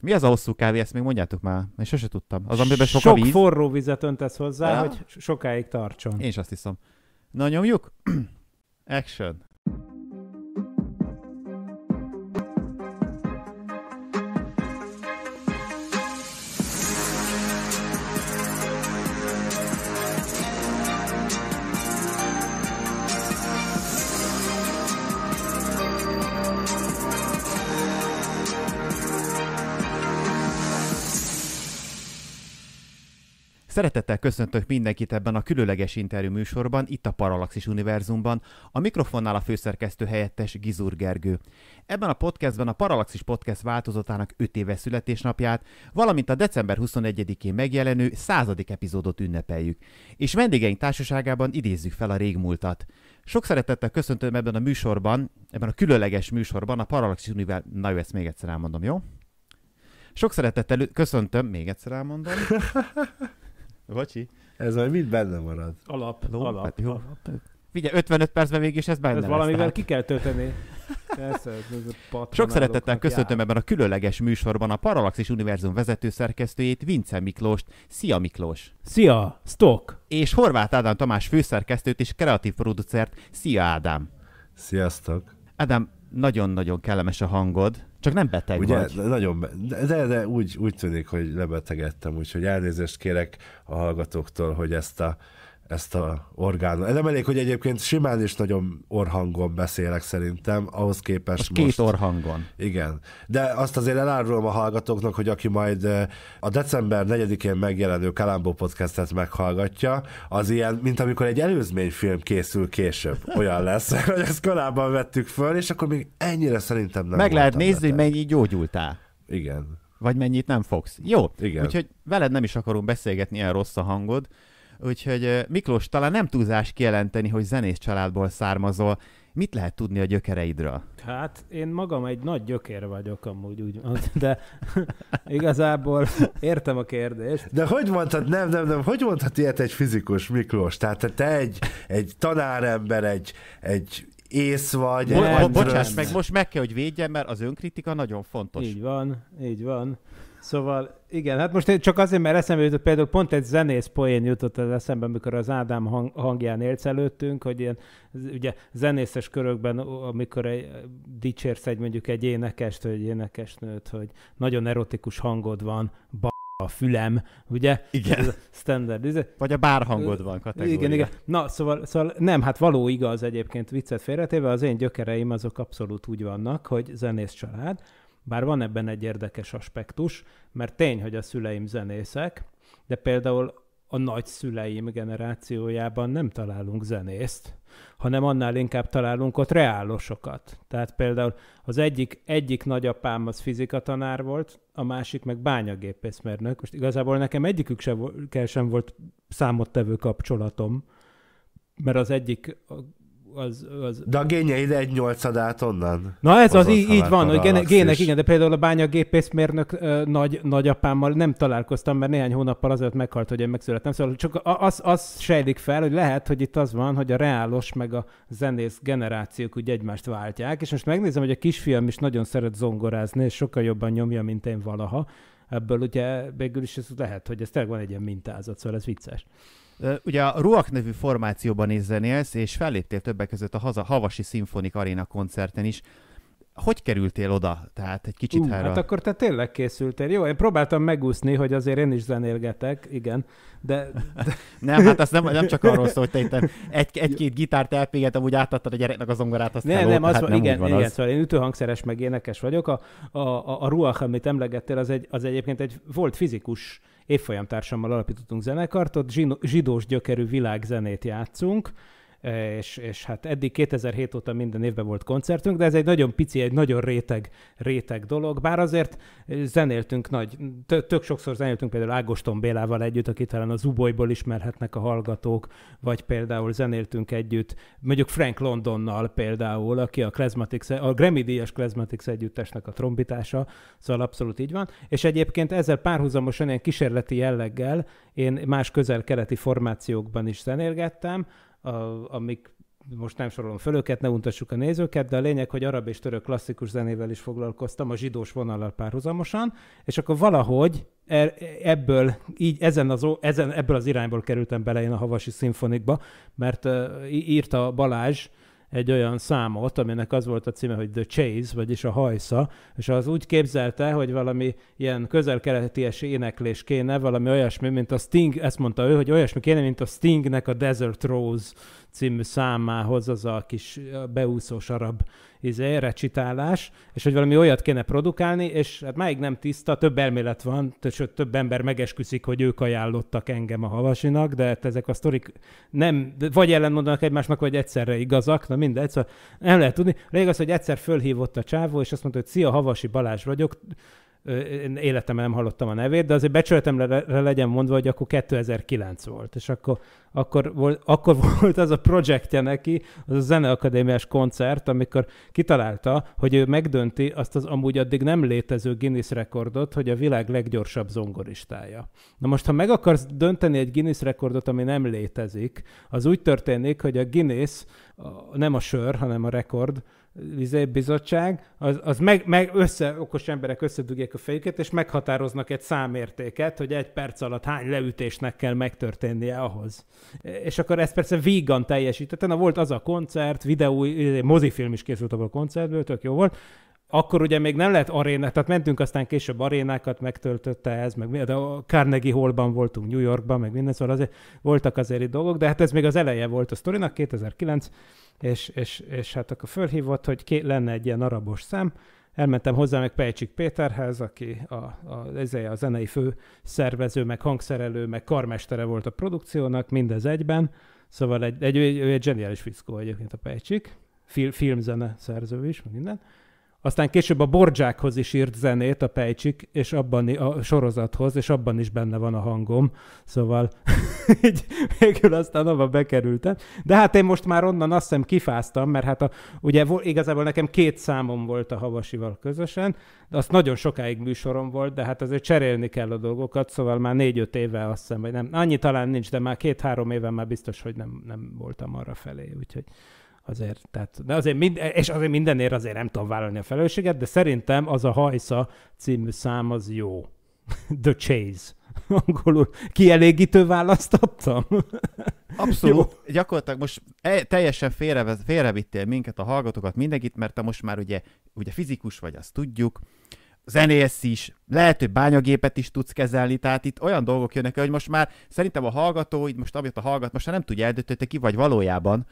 Mi az a hosszú kávé, ezt még mondjátok már, én sose tudtam. Az, amiben sok, sok a víz. forró vizet öntesz hozzá, ja. hogy sokáig tartson. Én is azt hiszem. Na nyomjuk? Action. Szeretettel köszöntök mindenkit ebben a különleges interjú műsorban, itt a Parallaxis Univerzumban, a mikrofonnál a főszerkesztő helyettes Gizur Gergő. Ebben a podcastben a Parallaxis Podcast változatának 5 éves születésnapját, valamint a december 21-én megjelenő 100. epizódot ünnepeljük, és vendégeink társaságában idézzük fel a régmúltat. Sok szeretettel köszöntöm ebben a műsorban, ebben a különleges műsorban a Parallaxis Univerzumban, na jó, ezt még egyszer elmondom, jó? Sok szeretettel köszöntöm, még egyszer elmondom. Bocsi? Ez majd mind benne marad. Alap, no, alap. Hát jó. alap. Figyelj, 55 percben mégis ez benne Ez valamivel lesz, ki kell tölteni. Sok szeretettel köszöntöm ebben a különleges műsorban a Paralaxis Univerzum vezető szerkesztőjét, Vince Miklóst. Szia Miklós! Szia! Stok! És Horváth Ádám Tamás főszerkesztőt és kreatív producert. Szia Ádám! Sziasztok! Ádám, nagyon-nagyon kellemes a hangod, csak nem beteg Ugye, vagy. Nagyon, be- de, de úgy, úgy tűnik, hogy lebetegedtem, úgyhogy elnézést kérek a hallgatóktól, hogy ezt a ezt a orgán. Nem elég, hogy egyébként simán is nagyon orhangon beszélek szerintem, ahhoz képest most... most két orhangon. Igen. De azt azért elárulom a hallgatóknak, hogy aki majd a december 4-én megjelenő Kalambó podcastet meghallgatja, az ilyen, mint amikor egy előzményfilm készül később. Olyan lesz, hogy ezt korábban vettük föl, és akkor még ennyire szerintem nem Meg lehet nézni, hogy mennyi gyógyultál. Igen. Vagy mennyit nem fogsz. Jó. Igen. Úgyhogy veled nem is akarunk beszélgetni, ilyen rossz a hangod. Úgyhogy Miklós, talán nem túlzás kijelenteni, hogy zenész családból származol. Mit lehet tudni a gyökereidről? Hát én magam egy nagy gyökér vagyok amúgy, úgy, de igazából értem a kérdést. De hogy mondhat, nem, nem, nem, hogy mondhat ilyet egy fizikus Miklós? Tehát te egy, egy tanárember, egy, egy ész vagy. Bo- bo- bocsáss meg, most meg kell, hogy védjem, mert az önkritika nagyon fontos. Így van, így van. Szóval igen, hát most csak azért, mert eszembe jutott például pont egy zenész poén jutott az eszembe, amikor az Ádám hang, hangján előttünk, hogy ilyen ugye zenészes körökben, amikor egy, dicsérsz egy mondjuk egy énekest, vagy egy énekesnőt, hogy nagyon erotikus hangod van, ba a fülem, ugye? Igen. Ez a standard. Ez... Vagy a bárhangod van kategória. Igen, igen. Na, szóval, szóval nem, hát való igaz egyébként viccet félretéve, az én gyökereim azok abszolút úgy vannak, hogy zenész család, bár van ebben egy érdekes aspektus, mert tény, hogy a szüleim zenészek, de például a nagyszüleim generációjában nem találunk zenészt, hanem annál inkább találunk ott reálosokat. Tehát például az egyik, egyik nagyapám az fizikatanár volt, a másik meg bányagépészmérnök. Most igazából nekem egyikük sem, sem volt számottevő kapcsolatom, mert az egyik az, az... De a génjeid egy nyolcadát onnan. Na ez az, így, így van, hogy gének, gének, igen, de például a bányagépészmérnök nagy, nagyapámmal nem találkoztam, mert néhány hónappal azelőtt meghalt, hogy én megszülettem. Szóval csak az, az sejlik fel, hogy lehet, hogy itt az van, hogy a reálos meg a zenész generációk úgy egymást váltják, és most megnézem, hogy a kisfiam is nagyon szeret zongorázni, és sokkal jobban nyomja, mint én valaha. Ebből ugye végül is ez lehet, hogy ez tényleg van egy ilyen mintázat, szóval ez vicces. Ugye a Ruak nevű formációban is zenélsz, és felléptél többek között a haza, Havasi Szimfonik Arena koncerten is. Hogy kerültél oda? Tehát egy kicsit uh, hára... Hát akkor te tényleg készültél. Jó, én próbáltam megúszni, hogy azért én is zenélgetek, igen, de... nem, hát az nem, nem csak arról szól, hogy te itt egy, egy-két gitárt elpéget, amúgy átadtad a gyereknek a zongorát, azt nem, nem, az hát nem igen, van igen, az. szóval én ütőhangszeres meg énekes vagyok. A, a, a, a ruach, amit emlegettél, az, egy, az egyébként egy volt fizikus uh, évfolyamtársammal alapítottunk zenekartot, zsidós gyökerű világzenét játszunk, és, és hát eddig 2007 óta minden évben volt koncertünk, de ez egy nagyon pici, egy nagyon réteg, réteg dolog, bár azért zenéltünk nagy, tök sokszor zenéltünk például Ágoston Bélával együtt, akit talán az Ubolyból ismerhetnek a hallgatók, vagy például zenéltünk együtt, mondjuk Frank Londonnal például, aki a, Klezmatics, a Grammy díjas Klezmatics együttesnek a trombitása, szóval abszolút így van, és egyébként ezzel párhuzamosan ilyen kísérleti jelleggel én más közel-keleti formációkban is zenélgettem, a, amik most nem sorolom föl őket, ne untassuk a nézőket, de a lényeg, hogy arab és török klasszikus zenével is foglalkoztam a zsidós vonallal párhuzamosan, és akkor valahogy e, ebből, így ezen az, ezen, ebből az irányból kerültem bele én a Havasi Szimfonikba, mert írta Balázs, egy olyan számot, aminek az volt a címe, hogy The Chase, vagyis a hajsza, és az úgy képzelte, hogy valami ilyen közel-keleties éneklés kéne, valami olyasmi, mint a Sting, ezt mondta ő, hogy olyasmi kéne, mint a Stingnek a Desert Rose című számához, az a kis beúszós arab izé, recitálás, és hogy valami olyat kéne produkálni, és hát máig nem tiszta, több elmélet van, sőt több ember megesküszik, hogy ők ajánlottak engem a havasinak, de hát ezek a sztorik nem, vagy ellenmondanak egymásnak, vagy egyszerre igazak, na mindegy, szóval nem lehet tudni. Lényeg az, hogy egyszer fölhívott a csávó, és azt mondta, hogy szia, Havasi Balázs vagyok, én életemben nem hallottam a nevét, de azért becsületemre le legyen mondva, hogy akkor 2009 volt, és akkor, akkor, volt, akkor volt az a projektje neki, az a zeneakadémiás koncert, amikor kitalálta, hogy ő megdönti azt az amúgy addig nem létező Guinness rekordot, hogy a világ leggyorsabb zongoristája. Na most, ha meg akarsz dönteni egy Guinness rekordot, ami nem létezik, az úgy történik, hogy a Guinness nem a sör, hanem a rekord, Izé, bizottság, az, az meg, meg össze, okos emberek összedugják a fejüket, és meghatároznak egy számértéket, hogy egy perc alatt hány leütésnek kell megtörténnie ahhoz. És akkor ezt persze vígan teljesítette, na volt az a koncert, videó, izé, mozifilm is készült abban a koncertből, tök jó volt, akkor ugye még nem lett aréna, tehát mentünk aztán később arénákat, megtöltötte ez, meg de a Carnegie Hallban voltunk, New Yorkban, meg minden, szóval azért voltak azért itt dolgok, de hát ez még az eleje volt a sztorinak, 2009, és, és, és hát akkor fölhívott, hogy ké, lenne egy ilyen arabos szám, elmentem hozzá meg Pejcsik Péterhez, aki a, a, a, a zenei fő szervező, meg hangszerelő, meg karmestere volt a produkciónak, mindez egyben, szóval egy, egy, egy, egy zseniális fickó egyébként a Pejcsik, fil, filmzene szerző is, minden, aztán később a Bordzsákhoz is írt zenét a Pejcsik, és abban a sorozathoz, és abban is benne van a hangom. Szóval így végül aztán abba bekerültem. De hát én most már onnan azt hiszem kifáztam, mert hát a, ugye igazából nekem két számom volt a Havasival közösen, de azt nagyon sokáig műsorom volt, de hát azért cserélni kell a dolgokat, szóval már négy-öt éve azt hiszem, vagy nem. Annyi talán nincs, de már két-három éve már biztos, hogy nem, nem voltam arra felé, úgyhogy Azért, tehát, de azért mind, és azért mindenért azért nem tudom vállalni a felelősséget, de szerintem az a Hajsza című szám az jó. The Chase. Angolul kielégítő választottam? Abszolút. Jó. Gyakorlatilag most e, teljesen félre, félrevittél minket, a hallgatókat, mindenkit, mert te most már ugye, ugye fizikus vagy, azt tudjuk, zenész is, lehet, hogy bányagépet is tudsz kezelni, tehát itt olyan dolgok jönnek el, hogy most már szerintem a hallgató, így most amit a hallgat, most már nem tudja eldönteni, hogy te ki vagy valójában,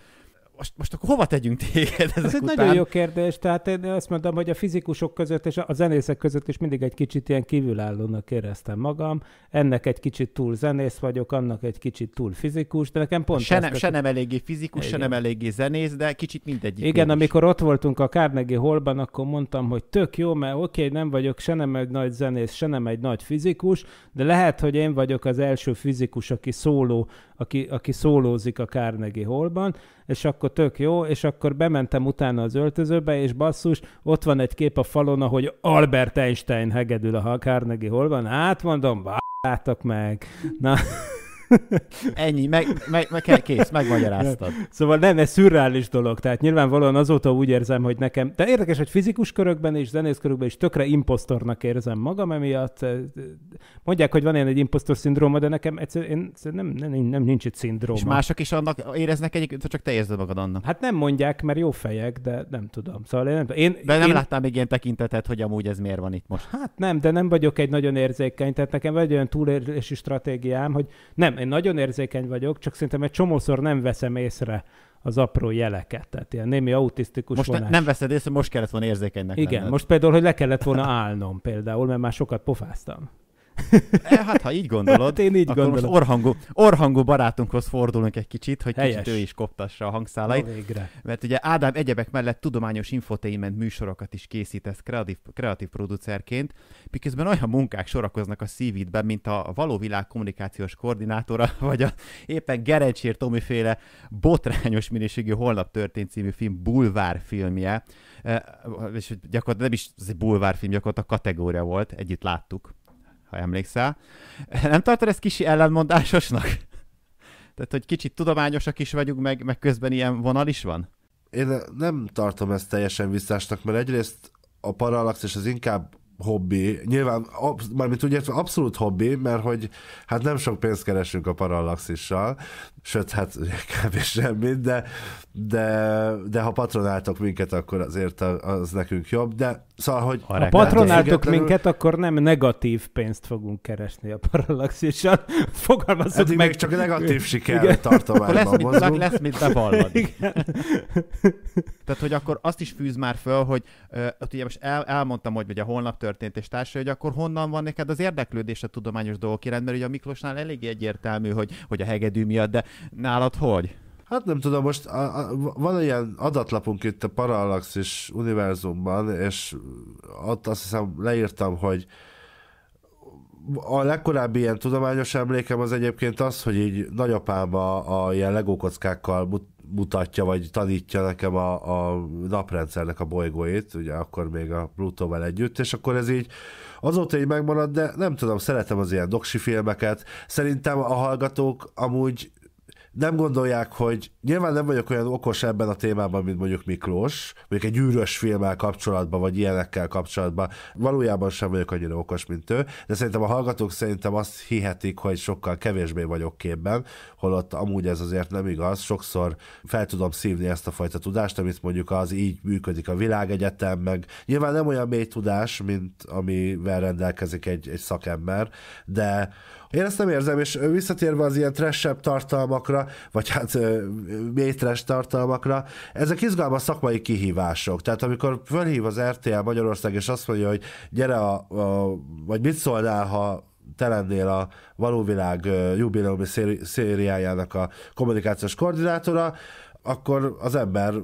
most, most akkor hova tegyünk téged ezek Ez egy után? nagyon jó kérdés, tehát én azt mondom, hogy a fizikusok között és a zenészek között is mindig egy kicsit ilyen kívülállónak éreztem magam. Ennek egy kicsit túl zenész vagyok, annak egy kicsit túl fizikus, de nekem pont Se, nem, se nem eléggé fizikus, Igen. se nem eléggé zenész, de kicsit mindegyik. Igen, amikor ott voltunk a Carnegie Hallban, akkor mondtam, hogy tök jó, mert oké, okay, nem vagyok se nem egy nagy zenész, se nem egy nagy fizikus, de lehet, hogy én vagyok az első fizikus, aki szóló, aki, aki szólózik a Carnegie Hallban, és akkor akkor tök jó, és akkor bementem utána az öltözőbe, és basszus, ott van egy kép a falon, ahogy Albert Einstein hegedül a Carnegie hol van, hát mondom, meg. Na, Ennyi, meg, meg, meg kész, megmagyaráztad. Szóval nem, ez szürreális dolog, tehát nyilvánvalóan azóta úgy érzem, hogy nekem, de érdekes, hogy fizikus körökben és zenész körökben is tökre impostornak érzem magam emiatt. Mondják, hogy van ilyen egy impostor szindróma, de nekem egyszerűen nem, nem, nem, nem nincs itt szindróma. És mások is annak éreznek egyik, csak te érzed magad annak. Hát nem mondják, mert jó fejek, de nem tudom. Szóval én, nem, én De nem én... láttam még ilyen tekintetet, hogy amúgy ez miért van itt most. Hát nem, de nem vagyok egy nagyon érzékeny, tehát nekem van egy olyan túlélési stratégiám, hogy nem, igen, én nagyon érzékeny vagyok, csak szerintem egy csomószor nem veszem észre az apró jeleket, tehát ilyen némi autisztikus Most vonás. Ne, nem veszed észre, most kellett volna érzékenynek Igen, lenned. most például, hogy le kellett volna állnom például, mert már sokat pofáztam. E, hát, ha így gondolod, hát én így akkor gondolom. most orhangú, orhangú barátunkhoz fordulunk egy kicsit, hogy Helyes. kicsit ő is koptassa a hangszálait. végre. Mert ugye Ádám egyebek mellett tudományos infotainment műsorokat is készítesz kreatív, kreatív producerként, miközben olyan munkák sorakoznak a szívidben, mint a való világ kommunikációs koordinátora, vagy a éppen Gerencsér Tomi féle botrányos minőségű Holnap történt című film bulvár filmje, e, és gyakorlatilag nem is ez egy bulvárfilm, gyakorlatilag a kategória volt, együtt láttuk ha emlékszel. Nem tartod ezt kicsi ellenmondásosnak? Tehát, hogy kicsit tudományosak is vagyunk, meg, meg közben ilyen vonal is van? Én nem tartom ezt teljesen visszásnak, mert egyrészt a parallax és az inkább hobbi, nyilván, absz- mármint úgy értve abszolút hobbi, mert hogy hát nem sok pénzt keresünk a parallaxissal, sőt, hát kb. semmit, de, de, de ha patronáltok minket, akkor azért az nekünk jobb, de szóval, hogy... Ha, ha patronáltok minket, akkor nem negatív pénzt fogunk keresni a Parallaxissal, fogalmazzuk meg... még csak negatív siker tartományban lesz, mit, mozgunk. lesz mit bevallani. Tehát, hogy akkor azt is fűz már föl, hogy ö, ugye most el, elmondtam, hogy ugye holnap történt és társa, hogy akkor honnan van neked az érdeklődés a tudományos dolgok iránt, mert ugye a Miklósnál elég egyértelmű, hogy, hogy a hegedű miatt, de Nálad hogy? Hát nem tudom, most a, a, van ilyen adatlapunk itt a és univerzumban, és ott azt hiszem leírtam, hogy a legkorábbi ilyen tudományos emlékem az egyébként az, hogy így nagyapám a, a ilyen legókockákkal mutatja, vagy tanítja nekem a, a naprendszernek a bolygóit, ugye akkor még a Plutóval együtt, és akkor ez így azóta így megmarad, de nem tudom, szeretem az ilyen doksi filmeket. Szerintem a hallgatók amúgy nem gondolják, hogy nyilván nem vagyok olyan okos ebben a témában, mint mondjuk Miklós, mondjuk egy űrös filmmel kapcsolatban, vagy ilyenekkel kapcsolatban. Valójában sem vagyok annyira okos, mint ő, de szerintem a hallgatók szerintem azt hihetik, hogy sokkal kevésbé vagyok képben, holott amúgy ez azért nem igaz. Sokszor fel tudom szívni ezt a fajta tudást, amit mondjuk az így működik a világegyetem, meg nyilván nem olyan mély tudás, mint amivel rendelkezik egy, egy szakember, de én ezt nem érzem, és visszatérve az ilyen tressebb tartalmakra, vagy hát métres tartalmakra, ezek izgalmas szakmai kihívások. Tehát amikor fölhív az RTL Magyarország, és azt mondja, hogy gyere, a, a, vagy mit szólnál, ha te lennél a valóvilág jubileumi szériájának a kommunikációs koordinátora, akkor az ember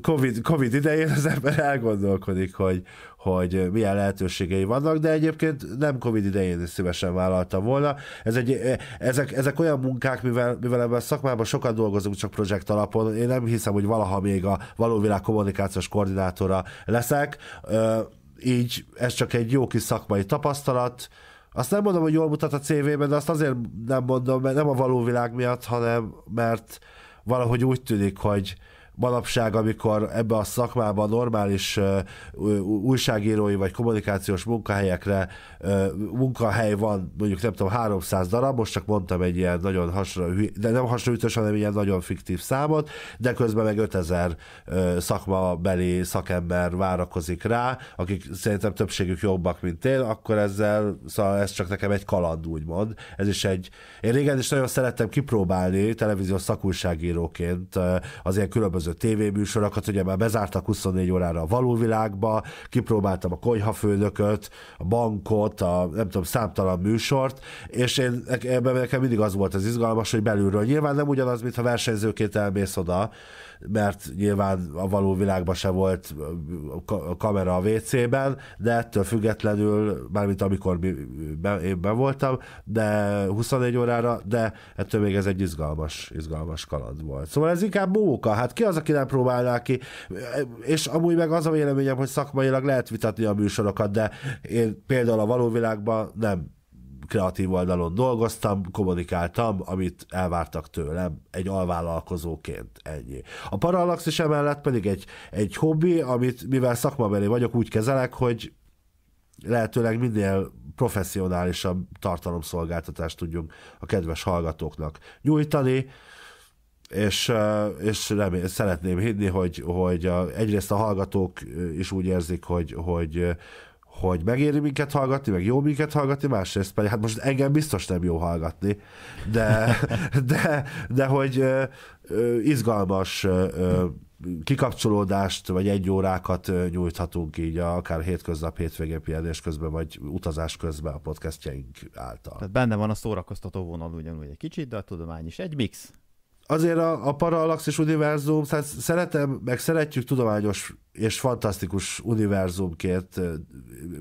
COVID, COVID idején az ember elgondolkodik, hogy, hogy milyen lehetőségei vannak, de egyébként nem Covid idején is szívesen vállaltam volna. Ez egy, e, ezek, ezek olyan munkák, mivel, mivel ebben a szakmában sokat dolgozunk csak projekt alapon, én nem hiszem, hogy valaha még a valóvilág kommunikációs koordinátora leszek, így ez csak egy jó kis szakmai tapasztalat, azt nem mondom, hogy jól mutat a CV-ben, de azt azért nem mondom, mert nem a való világ miatt, hanem mert valahogy úgy tűnik, hogy, manapság, amikor ebbe a szakmában normális újságírói vagy kommunikációs munkahelyekre munkahely van, mondjuk nem tudom, 300 darab, most csak mondtam egy ilyen nagyon hasonló, de nem hasonlítós, hanem ilyen nagyon fiktív számot, de közben meg 5000 szakmabeli szakember várakozik rá, akik szerintem többségük jobbak, mint én, akkor ezzel, szóval ez csak nekem egy kaland, úgymond. Ez is egy, én régen is nagyon szerettem kipróbálni televíziós szakújságíróként az ilyen különböző különböző tévéműsorokat, ugye már bezártak 24 órára a valóvilágba, kipróbáltam a konyhafőnököt, a bankot, a nem tudom, számtalan műsort, és én, ebben nekem mindig az volt az izgalmas, hogy belülről. Nyilván nem ugyanaz, mintha versenyzőként elmész oda, mert nyilván a való világban se volt a kamera a WC-ben, de ettől függetlenül, mármint amikor mi, én ben voltam, de 24 órára, de ettől még ez egy izgalmas, izgalmas kaland volt. Szóval ez inkább móka, hát ki az, aki nem próbálná ki, és amúgy meg az a véleményem, hogy szakmailag lehet vitatni a műsorokat, de én például a való világban nem kreatív oldalon dolgoztam, kommunikáltam, amit elvártak tőlem egy alvállalkozóként, ennyi. A Parallax is emellett pedig egy, egy hobbi, amit mivel szakmabeli vagyok, úgy kezelek, hogy lehetőleg minél professzionálisabb tartalomszolgáltatást tudjunk a kedves hallgatóknak nyújtani, és, és remé- szeretném hinni, hogy, hogy a, egyrészt a hallgatók is úgy érzik, hogy, hogy hogy megéri minket hallgatni, meg jó minket hallgatni, másrészt pedig, hát most engem biztos nem jó hallgatni, de, de, de hogy ö, ö, izgalmas ö, kikapcsolódást, vagy egy órákat nyújthatunk így akár hétköznap, hétvégén pihenés közben, vagy utazás közben a podcastjaink által. Tehát benne van a szórakoztató vonal ugyanúgy egy kicsit, de a tudomány is egy mix azért a, a Parallaxis univerzum, tehát szeretem, meg szeretjük tudományos és fantasztikus univerzumként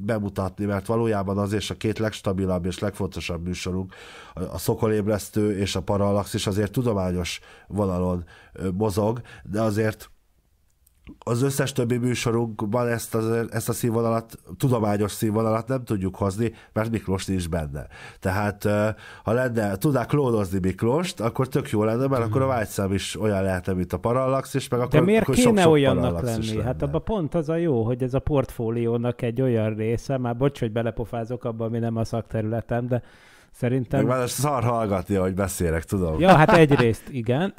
bemutatni, mert valójában az és a két legstabilabb és legfontosabb műsorunk, a Szokolébresztő és a Parallaxis azért tudományos vonalon mozog, de azért az összes többi műsorunkban ezt, az, ezt a színvonalat, tudományos színvonalat nem tudjuk hozni, mert Miklós nincs benne. Tehát ha lenne, tudná klónozni Miklóst, akkor tök jó lenne, mert akkor a mhm. vágyszám is olyan lehetne, mint a parallax és meg akkor De miért akkor kéne sok -sok olyannak lenni? lenni? Hát abban pont az a jó, hogy ez a portfóliónak egy olyan része, már bocs, hogy belepofázok abba, ami nem a szakterületem, de Szerintem... Meg már szar hallgatni, ahogy beszélek, tudom. Ja, hát egyrészt igen.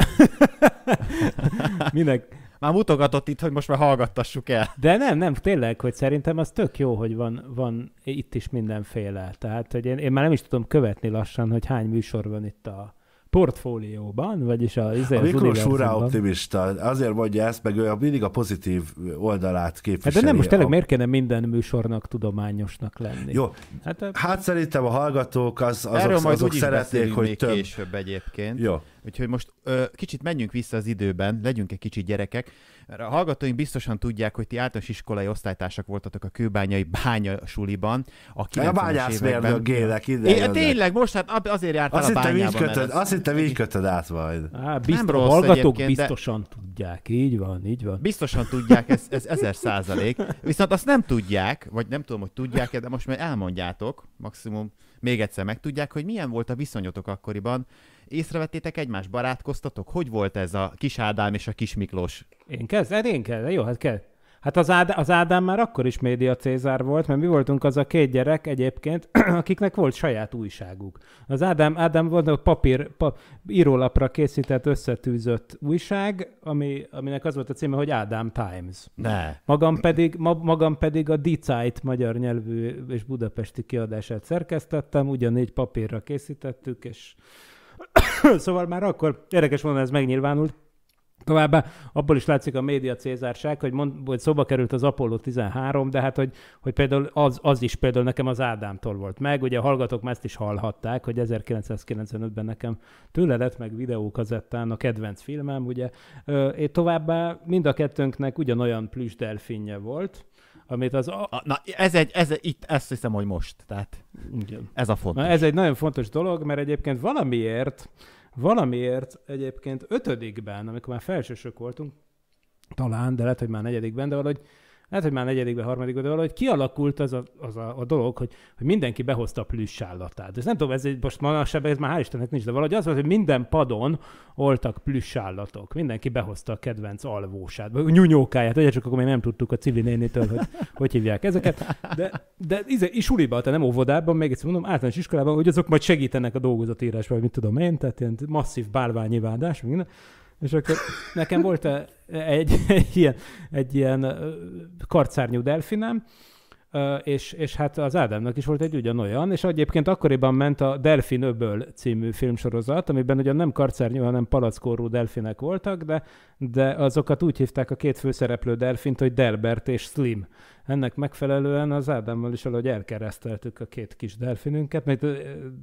Minek már mutogatott itt, hogy most már hallgattassuk el. De nem, nem, tényleg, hogy szerintem az tök jó, hogy van, van itt is mindenféle. Tehát, hogy én, én már nem is tudom követni lassan, hogy hány műsor van itt a, portfólióban, vagyis a, izé, az a Miklós furá optimista, azért mondja ezt, meg ő mindig a pozitív oldalát képviseli. Hát de nem most tényleg a... miért kéne minden műsornak tudományosnak lenni? Jó, hát, a... hát szerintem a hallgatók az, azok, Erről majd azok szeretnék, hogy több... később egyébként. Jó. Úgyhogy most ö, kicsit menjünk vissza az időben, legyünk egy kicsit gyerekek. Mert a hallgatóink biztosan tudják, hogy ti általános iskolai osztálytársak voltatok a kőbányai bánya suliban. A, a bányászmérnök gélek ide. É, tényleg, most hát azért jártál azt a bányában. Így kötöd, azt hittem így kötöd át majd. Á, biztos, nem rossz hallgatók biztosan de... tudják, így van, így van. Biztosan tudják, ez, ez ezer százalék. Viszont azt nem tudják, vagy nem tudom, hogy tudják de most már elmondjátok, maximum még egyszer megtudják, hogy milyen volt a viszonyotok akkoriban észrevettétek egymást, barátkoztatok? Hogy volt ez a kis Ádám és a kis Miklós? Én kezdem? Hát én kezdem? Jó, hát kezd. Hát az, Ád- az Ádám már akkor is média Cézár volt, mert mi voltunk az a két gyerek egyébként, akiknek volt saját újságuk. Az Ádám, Ádám volt a papír, pap, írólapra készített, összetűzött újság, ami, aminek az volt a címe, hogy Ádám Times. Ne. Magam pedig, ma, magam pedig a Dicájt magyar nyelvű és budapesti kiadását szerkesztettem, ugyanígy papírra készítettük, és szóval már akkor érdekes volna ez megnyilvánult. Továbbá abból is látszik a média cézárság, hogy, mond, hogy szóba került az Apollo 13, de hát hogy, hogy például az, az is például nekem az Ádámtól volt meg. Ugye a hallgatók már ezt is hallhatták, hogy 1995-ben nekem tőle lett meg videókazettán a kedvenc filmem, ugye. Ö, továbbá mind a kettőnknek ugyanolyan plüss delfinje volt, amit az... A... Na, ez egy, ez itt, ezt hiszem, hogy most. Tehát Igen. ez a fontos. Na, ez egy nagyon fontos dolog, mert egyébként valamiért, valamiért egyébként ötödikben, amikor már felsősök voltunk, talán, de lehet, hogy már negyedikben, de valahogy lehet, hogy már negyedikbe, harmadikba, de valahogy kialakult az a, az a, a dolog, hogy, hogy mindenki behozta a állatát. Ez nem tudom, ez egy, most manapság, ez már hál' Istennek nincs, de valahogy az volt, hogy minden padon oltak állatok. Mindenki behozta a kedvenc alvósát, vagy nyúnyókáját, ugye csak akkor még nem tudtuk a civil nénitől, hogy hogy hívják ezeket. De, de izé, is uliba, tehát nem óvodában, még egyszer mondom, általános iskolában, hogy azok majd segítenek a dolgozatírásban, vagy mit tudom én, tehát ilyen masszív vádás, minden. És akkor nekem volt egy, egy, egy ilyen, egy ilyen karcárnyú delfinem, és, és hát az Ádámnak is volt egy ugyanolyan, és egyébként akkoriban ment a Delfin Öböl című filmsorozat, amiben ugyan nem karcárnyú, hanem palackorú delfinek voltak, de, de azokat úgy hívták a két főszereplő delfint, hogy Delbert és Slim. Ennek megfelelően az Ádámmal is valahogy elkereszteltük a két kis delfinünket, mert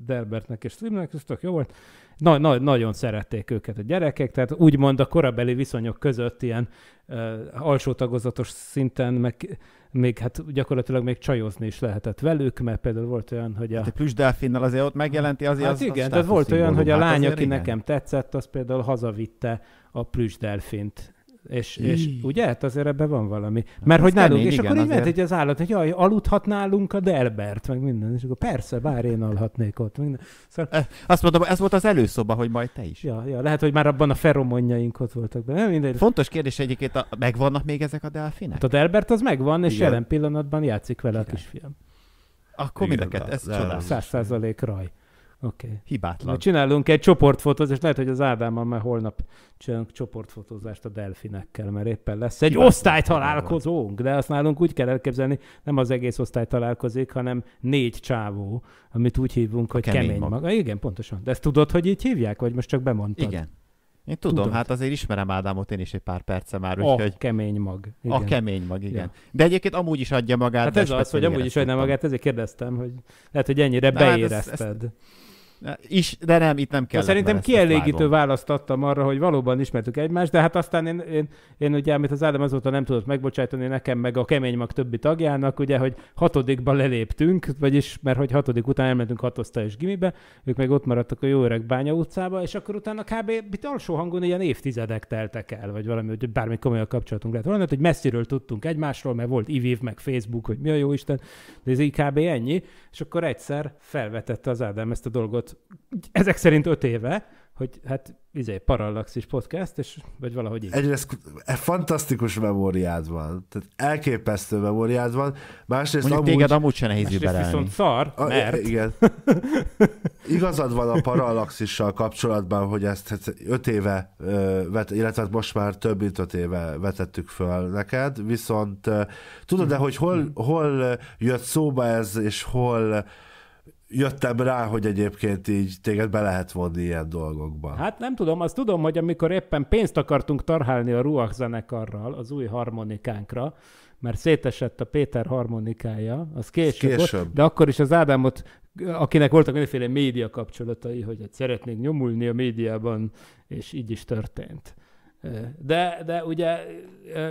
Delbertnek és Slimnek, ez tök jó volt, na, na, nagyon szerették őket a gyerekek, tehát úgymond a korabeli viszonyok között ilyen ö, alsó tagozatos szinten, meg még hát gyakorlatilag még csajozni is lehetett velük, mert például volt olyan, hogy a... Hát a plüsdelfinnel azért ott megjelenti hát azért hát az, igen, az tehát volt olyan, hogy a lány, hát aki igen. nekem tetszett, az például hazavitte a plüsdelfint és, és ugye? Hát azért ebben van valami. Hát Mert hogy nálunk, kemény, és igen, akkor így ment egy az állat, hogy jaj, aludhat nálunk a Delbert, meg minden. És akkor persze, bár én alhatnék ott. Minden. Szóval... Azt mondom, ez volt az előszoba, hogy majd te is. Ja, ja lehet, hogy már abban a feromonjaink ott voltak benne. Nem, minden. Fontos kérdés egyébként, a, megvannak még ezek a delfinek? Hát a Delbert az megvan, és igen. jelen pillanatban játszik vele igen. a kisfiam. Akkor mindeket, ez csodálatos. Száz százalék raj. Oké. Okay. Hibátlan. Na, csinálunk egy csoportfotózást, lehet, hogy az Ádámmal már holnap csinálunk csoportfotózást a delfinekkel, mert éppen lesz egy Hibátlan osztálytalálkozónk, de azt nálunk úgy kell elképzelni, nem az egész osztály találkozik, hanem négy csávó, amit úgy hívunk, hogy kemény, kemény mag. maga. Ah, igen, pontosan. De ezt tudod, hogy így hívják, vagy most csak bemondtad? Igen. Én tudom, Tudod. hát azért ismerem Ádámot én is egy pár perce már. A hogy kemény mag. Igen. A kemény mag, igen. Ja. De egyébként amúgy is adja magát. Hát ez az, hogy amúgy is adja magát, ezért kérdeztem, hogy lehet, hogy ennyire Na, hát beérezted. Hát ezt, ezt is, de nem, itt nem kell. Szerintem kielégítő választ adtam arra, hogy valóban ismertük egymást, de hát aztán én, én, én ugye, amit az Ádám azóta nem tudott megbocsájtani nekem, meg a kemény mag többi tagjának, ugye, hogy hatodikba leléptünk, vagyis, mert hogy hatodik után elmentünk hatosztályos gimibe, ők meg ott maradtak a jó öreg Bánya utcába, és akkor utána kb. itt alsó hangon ilyen évtizedek teltek el, vagy valami, hogy bármi komolyabb kapcsolatunk lett volna, hogy messziről tudtunk egymásról, mert volt IVIV, meg Facebook, hogy mi a jó Isten, de ez így kb. ennyi, és akkor egyszer felvetette az Ádám ezt a dolgot öt, ezek szerint öt éve, hogy hát izé, Parallaxis podcast, és vagy valahogy így. Egyrészt e fantasztikus memóriád van, tehát elképesztő memóriád van, másrészt Mondjuk amúgy, téged amúgy se nehéz viszont szar, mert... A, igen. Igazad van a Parallaxissal kapcsolatban, hogy ezt hát, öt éve, vet, illetve hát most már több mint öt éve vetettük föl neked, viszont tudod-e, hogy hol, hol jött szóba ez, és hol jöttem rá, hogy egyébként így téged be lehet vonni ilyen dolgokba. Hát nem tudom, azt tudom, hogy amikor éppen pénzt akartunk tarhálni a Ruach zenekarral, az új harmonikánkra, mert szétesett a Péter harmonikája, az később, később. Volt, de akkor is az Ádámot, akinek voltak mindenféle média kapcsolatai, hogy hát szeretnék nyomulni a médiában, és így is történt. De, de ugye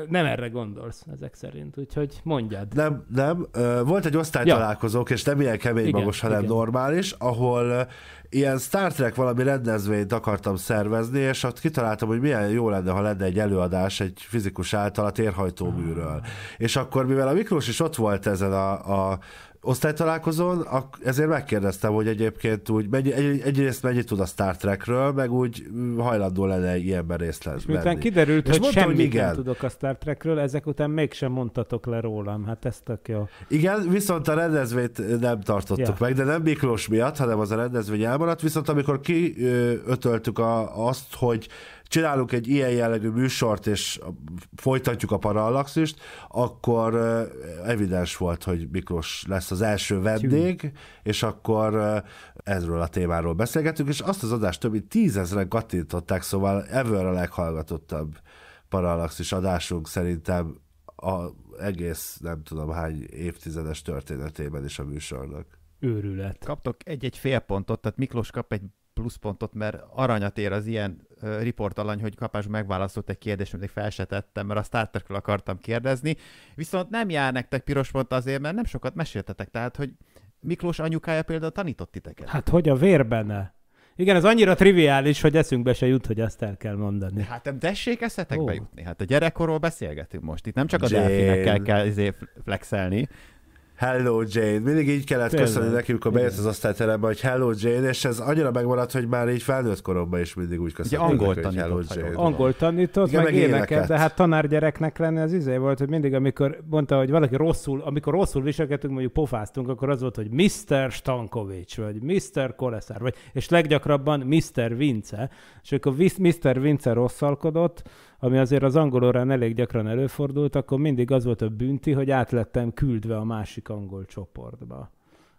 nem erre gondolsz ezek szerint, úgyhogy mondjad. Nem, nem. Volt egy osztálytalálkozók, ja. és nem ilyen kemény igen, magos, hanem igen. normális, ahol ilyen Star Trek valami rendezvényt akartam szervezni, és ott kitaláltam, hogy milyen jó lenne, ha lenne egy előadás egy fizikus által a térhajtóműről. Ah. És akkor, mivel a Miklós is ott volt ezen a, a osztálytalálkozón, ezért megkérdeztem, hogy egyébként úgy, mennyi, egy, egyrészt mennyit tud a Star Trekről, meg úgy hajlandó lenne ilyenben részt lesz. Miután kiderült, és hogy mondtam, semmit hogy igen. nem tudok a Star Trekről, ezek után mégsem mondtatok le rólam, hát ez tök jó. Igen, viszont a rendezvényt nem tartottuk ja. meg, de nem Miklós miatt, hanem az a rendezvény elmaradt, viszont amikor kiötöltük a, azt, hogy csinálunk egy ilyen jellegű műsort, és folytatjuk a parallaxist, akkor evidens volt, hogy Miklós lesz az első vendég, és akkor erről a témáról beszélgetünk, és azt az adást több mint tízezren kattintották, szóval ever a leghallgatottabb parallaxis adásunk szerintem a egész nem tudom hány évtizedes történetében is a műsornak. Őrület. Kaptok egy-egy fél pontot, tehát Miklós kap egy pluszpontot, mert aranyat ér az ilyen riportalany, hogy kapás megválaszolt egy kérdést, amit fel se tettem, mert a Star trek akartam kérdezni. Viszont nem jár nektek piros pont azért, mert nem sokat meséltetek, tehát hogy Miklós anyukája például tanított titeket. Hát hogy a vérben -e? Igen, ez annyira triviális, hogy eszünkbe se jut, hogy ezt el kell mondani. Hát nem tessék eszetekbe oh. jutni. Hát a gyerekkorról beszélgetünk most. Itt nem csak a delfinek kell, kell izé, flexelni, Hello Jane. Mindig így kellett Tényleg. köszönni nekünk, amikor bejött az osztályterembe, hogy Hello Jane, és ez annyira megmaradt, hogy már így felnőtt koromban is mindig úgy köszönöm. angol tanított, Hello Jane. Angol tanított, Igen, meg, meg éneket. éneket, de hát tanárgyereknek lenni az izé volt, hogy mindig, amikor mondta, hogy valaki rosszul, amikor rosszul viselkedtünk, mondjuk pofáztunk, akkor az volt, hogy Mr. Stankovics, vagy Mr. Koleszár, vagy, és leggyakrabban Mr. Vince, és akkor Mr. Vince rosszalkodott, ami azért az angol órán elég gyakran előfordult, akkor mindig az volt a bünti, hogy átlettem küldve a másik angol csoportba,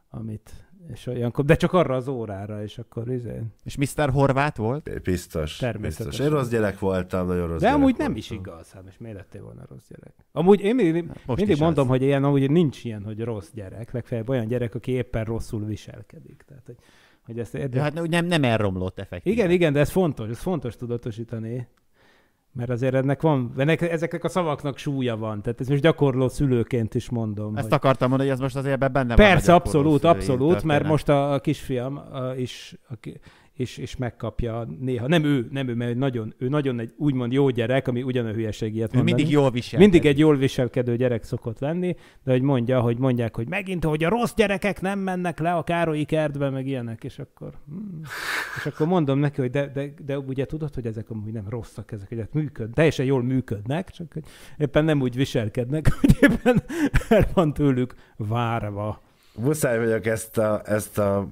amit és olyankor, de csak arra az órára, és akkor izé. És Mr. Horvát volt? Biztos. Természetesen. Biztos. Én rossz gyerek voltam, nagyon rossz De amúgy voltam. nem is igaz, hát most miért lettél volna rossz gyerek? Amúgy én mindig, most mindig mondom, az. hogy ilyen, amúgy nincs ilyen, hogy rossz gyerek, legfeljebb olyan gyerek, aki éppen rosszul viselkedik. Tehát, hogy, hogy ezt érdek... ja, hát nem, nem elromlott effektív. Igen, igen, de ez fontos, ez fontos tudatosítani, mert azért ennek van, ennek, ezeknek a szavaknak súlya van, tehát ez most gyakorló szülőként is mondom. Ezt hogy... akartam mondani, hogy ez most azért ebben benne Persze, van. Persze, abszolút, abszolút, történet. mert most a, a kisfiam a, is, a, és, és megkapja néha. Nem ő, nem ő, mert nagyon, ő nagyon egy úgymond jó gyerek, ami ugyan a hülyeség ilyet mondani. mindig jól viselkedő. Mindig egy jól viselkedő gyerek szokott lenni, de hogy mondja, hogy mondják, hogy megint, hogy a rossz gyerekek nem mennek le a Károlyi kertbe, meg ilyenek, és akkor, hmm. és akkor mondom neki, hogy de, de, de ugye tudod, hogy ezek amúgy nem rosszak, ezek egyet működ, teljesen jól működnek, csak hogy éppen nem úgy viselkednek, hogy éppen el van tőlük várva. Muszáj vagyok ezt a, ezt a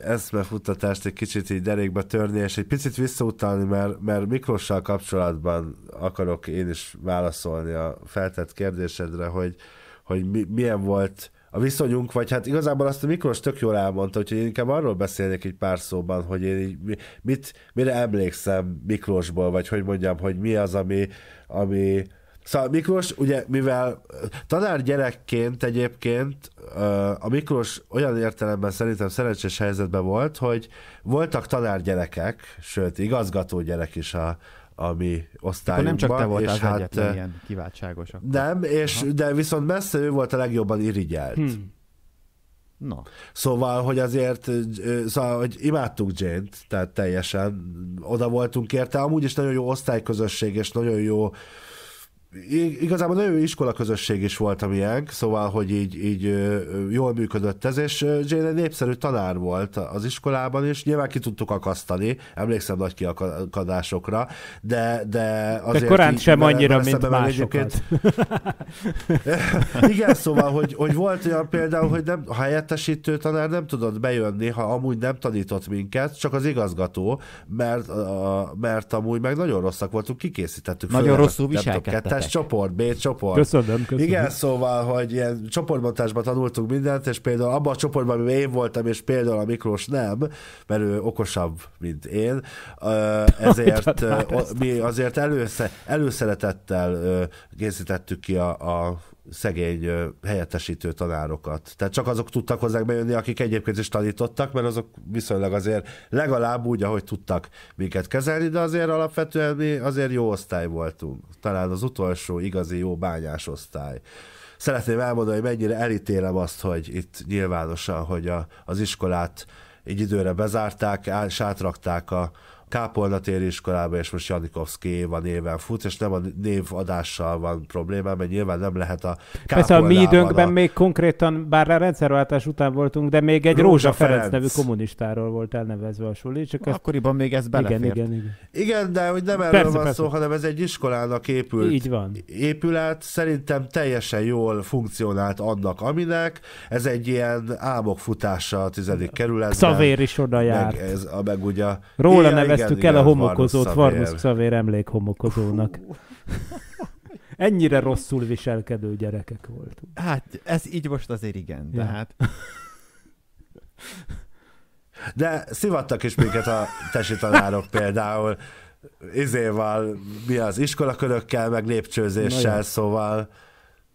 eszmefuttatást egy kicsit így derékbe törni, és egy picit visszautalni, mert, mert Miklossal kapcsolatban akarok én is válaszolni a feltett kérdésedre, hogy, hogy mi, milyen volt a viszonyunk, vagy hát igazából azt a Miklós tök jól elmondta, hogy én inkább arról beszélnék egy pár szóban, hogy én így mit, mire emlékszem Miklósból, vagy hogy mondjam, hogy mi az, ami, ami Szóval Miklós, ugye, mivel eh, tanár gyerekként egyébként eh, a Miklós olyan értelemben szerintem szerencsés helyzetben volt, hogy voltak tanár gyerekek, sőt, igazgató gyerek is a, a mi osztályunkban. nem csak te voltál és az hát, egyetlen eh, ilyen kiváltságos. Akkor. Nem, és, Aha. de viszont messze ő volt a legjobban irigyelt. Hmm. No. Szóval, hogy azért szóval, hogy imádtuk Jane-t, tehát teljesen oda voltunk érte. Amúgy is nagyon jó osztályközösség, és nagyon jó igazából nagyon jó iskola közösség is volt a miénk, szóval, hogy így, így jól működött ez, és Jane egy népszerű tanár volt az iskolában, és nyilván ki tudtuk akasztani, emlékszem nagy kiakadásokra, de, de azért... De korán így, sem annyira, mint másokat. Igen, szóval, hogy, hogy volt olyan például, hogy nem, a helyettesítő tanár nem tudott bejönni, ha amúgy nem tanított minket, csak az igazgató, mert, a, mert amúgy meg nagyon rosszak voltunk, kikészítettük. Nagyon föl, rosszul viselkedtek csoport, B csoport. Köszönöm, köszönöm. Igen, szóval, hogy ilyen csoportbontásban tanultunk mindent, és például abban a csoportban, amiben én voltam, és például a Miklós nem, mert ő okosabb, mint én, ezért mi azért elősze, előszeretettel készítettük ki a, a szegény helyettesítő tanárokat. Tehát csak azok tudtak hozzánk bejönni, akik egyébként is tanítottak, mert azok viszonylag azért legalább úgy, ahogy tudtak minket kezelni, de azért alapvetően mi azért jó osztály voltunk. Talán az utolsó igazi jó bányás osztály szeretném elmondani, hogy mennyire elítélem azt, hogy itt nyilvánosan, hogy a, az iskolát egy időre bezárták, és átrakták a, Kápolna téri iskolába, és most Janikovszki Éva néven fut, és nem a névadással van problémám, mert nyilván nem lehet a Persze a mi időnkben a... még konkrétan, bár a rendszerváltás után voltunk, de még egy Rózsa, Rózsa Ferenc. Ferenc nevű kommunistáról volt elnevezve a suli. Csak ezt... Akkoriban még ez belefért. Igen, igen, igen. igen de hogy nem erről persze, van persze. szó, hanem ez egy iskolának épült Így van. épület, szerintem teljesen jól funkcionált annak, aminek. Ez egy ilyen álmok futása a tizedik kerületben. Szavér is oda járt. Meg ez, a, meg ugye, Róla igen, neveztük igen, el a homokozót Varnusz emlék emlékhomokozónak. Ennyire rosszul viselkedő gyerekek voltunk. Hát, ez így most azért igen, ja. tehát... De szivattak is minket a tesi tanárok például izéval, mi az iskolakörökkel, meg lépcsőzéssel, Nagyon. szóval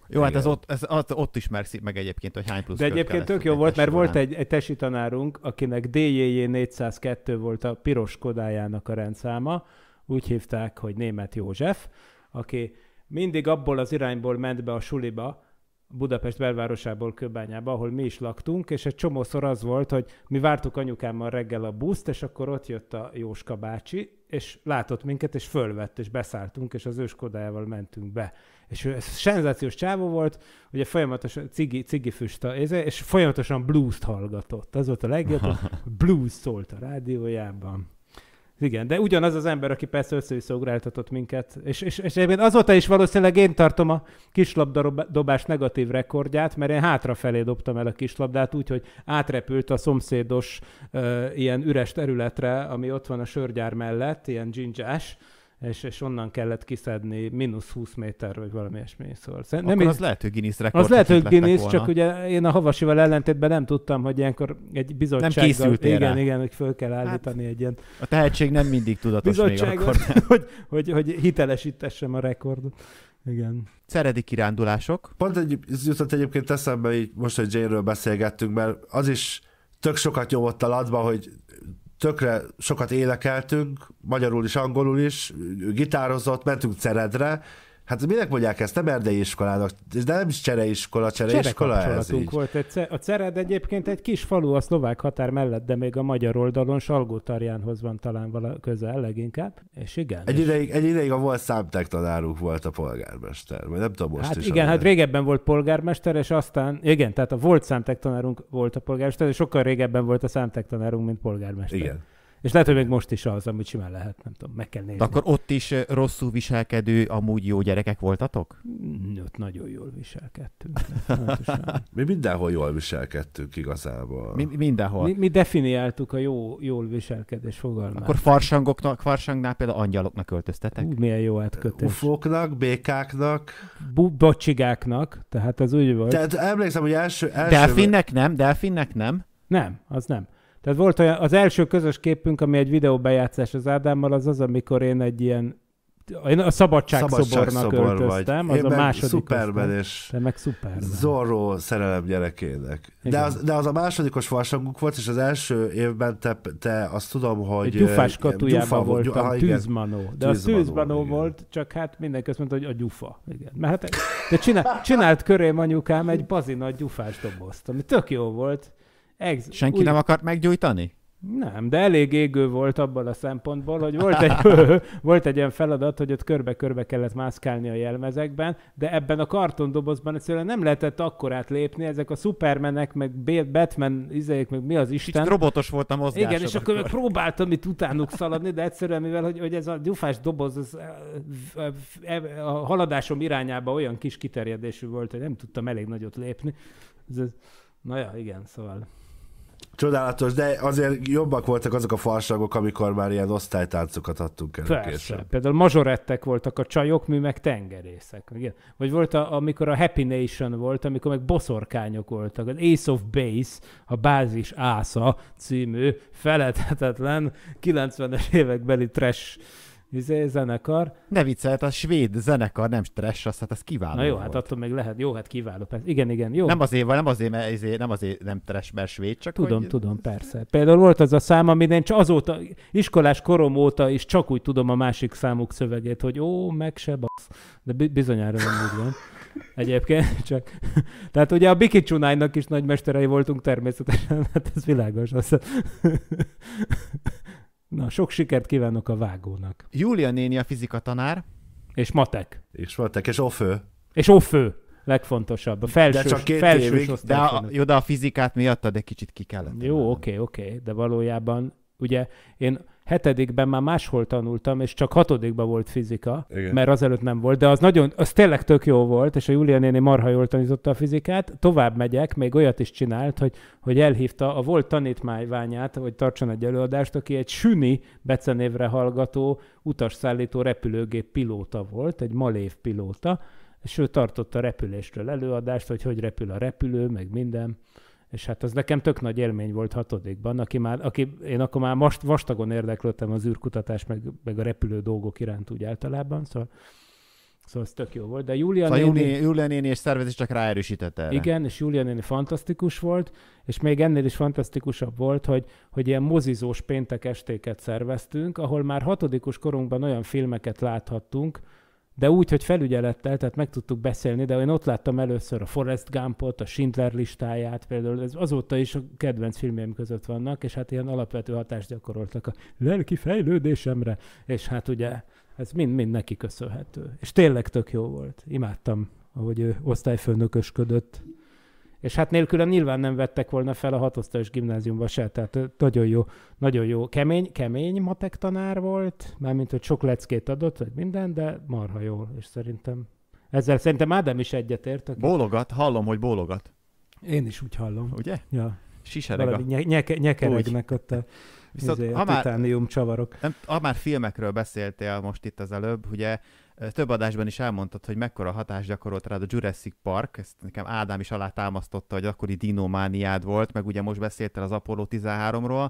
jó, hát ez ott, ez, ott, is ismersz meg egyébként, hogy hány plusz. De egyébként tök jó volt, mert volt egy, egy tesi tanárunk, akinek DJJ 402 volt a piros kodájának a rendszáma, úgy hívták, hogy német József, aki mindig abból az irányból ment be a suliba, Budapest belvárosából Kőbányába, ahol mi is laktunk, és egy csomószor az volt, hogy mi vártuk anyukámmal reggel a buszt, és akkor ott jött a Jóska bácsi, és látott minket, és fölvett, és beszálltunk, és az őskodájával mentünk be és ő ez szenzációs csávó volt, ugye folyamatosan cigi, füsta, és folyamatosan blues-t hallgatott. Az volt a legjobb, blues szólt a rádiójában. Igen, de ugyanaz az ember, aki persze összeüsszagráltatott minket, és, és, és azóta is valószínűleg én tartom a kislabdadobás negatív rekordját, mert én hátrafelé dobtam el a kislabdát úgy, hogy átrepült a szomszédos uh, ilyen üres területre, ami ott van a sörgyár mellett, ilyen dzsindzsás, és, és onnan kellett kiszedni mínusz 20 méter, vagy valami ilyesmi. Szóval nem Akkor az lehet, hogy Guinness rekord. Az lehet, hogy Guinness, volna. csak ugye én a havasival ellentétben nem tudtam, hogy ilyenkor egy bizottság. Nem készült Igen, rá. igen, hogy föl kell hát, állítani hát, egy ilyen... A tehetség nem mindig tudatos még akkor. hogy, hogy, hogy hitelesítessem a rekordot. Igen. Szeredi kirándulások. Pont egy, jutott egyébként eszembe, így most, hogy Jane-ről beszélgettünk, mert az is tök sokat nyomott a latba, hogy tökre sokat énekeltünk, magyarul is, angolul is, gitározott, mentünk Ceredre, Hát minek mondják ezt? Nem erdei iskolának, de nem is csereiskola, csereiskola ez így. volt. Egy, a Cered egyébként egy kis falu a szlovák határ mellett, de még a magyar oldalon Tarjánhoz van talán vala közel leginkább, és igen. Egy, és... Ideig, egy ideig a volt számtek tanáruk volt a polgármester, vagy nem tudom most hát is. igen, hát régebben volt polgármester, és aztán, igen, tehát a volt számtek tanárunk volt a polgármester, és sokkal régebben volt a számtek tanárunk, mint polgármester. Igen. És lehet, hogy még most is az, amit simán lehet, nem tudom, meg kell nézni. De akkor ott is eh, rosszul viselkedő, amúgy jó gyerekek voltatok? Mm, ott nagyon jól viselkedtünk. mi mindenhol jól viselkedtünk igazából. Mi, mindenhol. Mi, mi definiáltuk a jó, jól viselkedés fogalmát. Akkor farsangoknak, farsangnál például angyaloknak öltöztetek? Ú, milyen jó átkötés. Ufóknak, békáknak. Bu- bocsigáknak, tehát az úgy volt. Tehát emlékszem, hogy első... első... Delfinnek nem, delfinnek nem. Nem, az nem. Tehát volt olyan, az első közös képünk, ami egy videóbejátszás az Ádámmal, az az, amikor én egy ilyen én a szabadságszobornak Szabadság öltöztem, vagy. az én a második. Szuperben és Te meg szuperben. Zorro szerelem gyerekének. De az, de az a másodikos farsangunk volt, és az első évben te, te azt tudom, hogy... Egy gyufás katujában gyufa, voltam, gyufa, tűzmanó. De tűzmanó, az tűzmanó igen. volt, csak hát mindenki azt mondta, hogy a gyufa. Igen. Mert hát, de csinált, csinált körém anyukám egy bazina gyufás dobozt, ami tök jó volt. Ex- Senki új... nem akart meggyújtani? Nem, de elég égő volt abban a szempontból, hogy volt egy, volt egy ilyen feladat, hogy ott körbe-körbe kellett mászkálni a jelmezekben, de ebben a kartondobozban egyszerűen nem lehetett akkorát lépni, ezek a szupermenek, meg Batman izék, meg mi az Isten. Kicsit robotos volt a mozgás. Igen, és akkor, akkor próbáltam itt utánuk szaladni, de egyszerűen, mivel hogy, hogy ez a gyufás doboz az, eh, eh, eh, a haladásom irányába olyan kis kiterjedésű volt, hogy nem tudtam elég nagyot lépni. Ez, na ja, igen, szóval... Csodálatos, de azért jobbak voltak azok a farságok, amikor már ilyen osztálytáncokat adtunk elő Persze. Például mazsorettek voltak a csajok, mi meg tengerészek. Vagy volt, a, amikor a Happy Nation volt, amikor meg boszorkányok voltak. Az Ace of Base, a Bázis Ásza című feledhetetlen 90-es évekbeli trash izé, zenekar. Ne viccelt, hát a svéd zenekar nem stress, azt hát az kiváló. Na jó, volt. hát attól meg lehet, jó, hát kiváló. Persze. Igen, igen, jó. Nem azért, nem azért, mert, azért, nem azért nem stress, mert svéd, csak Tudom, hogy... tudom, persze. Például volt az a szám, amit én csak azóta, iskolás korom óta is csak úgy tudom a másik számuk szövegét, hogy ó, meg se basz. De bizonyára nem úgy van. Egyébként csak. Tehát ugye a Biki Csunájnak is nagy mesterei voltunk természetesen, hát ez világos. az. Na, sok sikert kívánok a vágónak. Júlia néni a fizika tanár. És matek. És matek, és ofő. És ofő legfontosabb, a felsős, de csak két felsős évig, de a, jó, de a fizikát miattad egy kicsit ki kellett. Jó, oké, oké, okay, okay, de valójában ugye én hetedikben már máshol tanultam, és csak hatodikban volt fizika, Igen. mert azelőtt nem volt, de az nagyon, az tényleg tök jó volt, és a Julia néni marha jól tanította a fizikát. Tovább megyek, még olyat is csinált, hogy, hogy elhívta a volt tanítványát, hogy tartson egy előadást, aki egy süni becenévre hallgató utasszállító repülőgép pilóta volt, egy malév pilóta, és ő tartotta repülésről előadást, hogy hogy repül a repülő, meg minden. És hát az nekem tök nagy élmény volt hatodikban, aki már, aki, én akkor már most, vastagon érdeklődtem az űrkutatás, meg, meg a repülő dolgok iránt úgy általában, szóval Szóval ez tök jó volt. De Julia szóval néni... Julia néni és szervezés csak ráerősítette erre. Igen, és Julia néni fantasztikus volt, és még ennél is fantasztikusabb volt, hogy, hogy ilyen mozizós péntek estéket szerveztünk, ahol már hatodikus korunkban olyan filmeket láthattunk, de úgy, hogy felügyelettel, tehát meg tudtuk beszélni, de én ott láttam először a Forrest Gumpot, a Schindler listáját például, ez azóta is a kedvenc filmjeim között vannak, és hát ilyen alapvető hatást gyakoroltak a lelki fejlődésemre, és hát ugye ez mind-mind neki köszönhető. És tényleg tök jó volt. Imádtam, ahogy ő osztályfőnökösködött és hát nélkülem nyilván nem vettek volna fel a hatosztályos gimnáziumba se, tehát nagyon jó, nagyon jó. Kemény, kemény matek tanár volt, mármint, hogy sok leckét adott, vagy minden, de marha jó és szerintem ezzel szerintem Ádám is egyetért. Aki... Bólogat, hallom, hogy bólogat. Én is úgy hallom. Ugye? Ja. Sisereg a... Nyeke, nyekeregnek ott a, Viszont, izé, a ha már, titánium csavarok. Nem, ha már filmekről beszéltél most itt az előbb, ugye több adásban is elmondtad, hogy mekkora hatást gyakorolt rád a Jurassic Park, ezt nekem Ádám is alátámasztotta, hogy akkori dinomániád volt, meg ugye most beszéltél az Apollo 13-ról,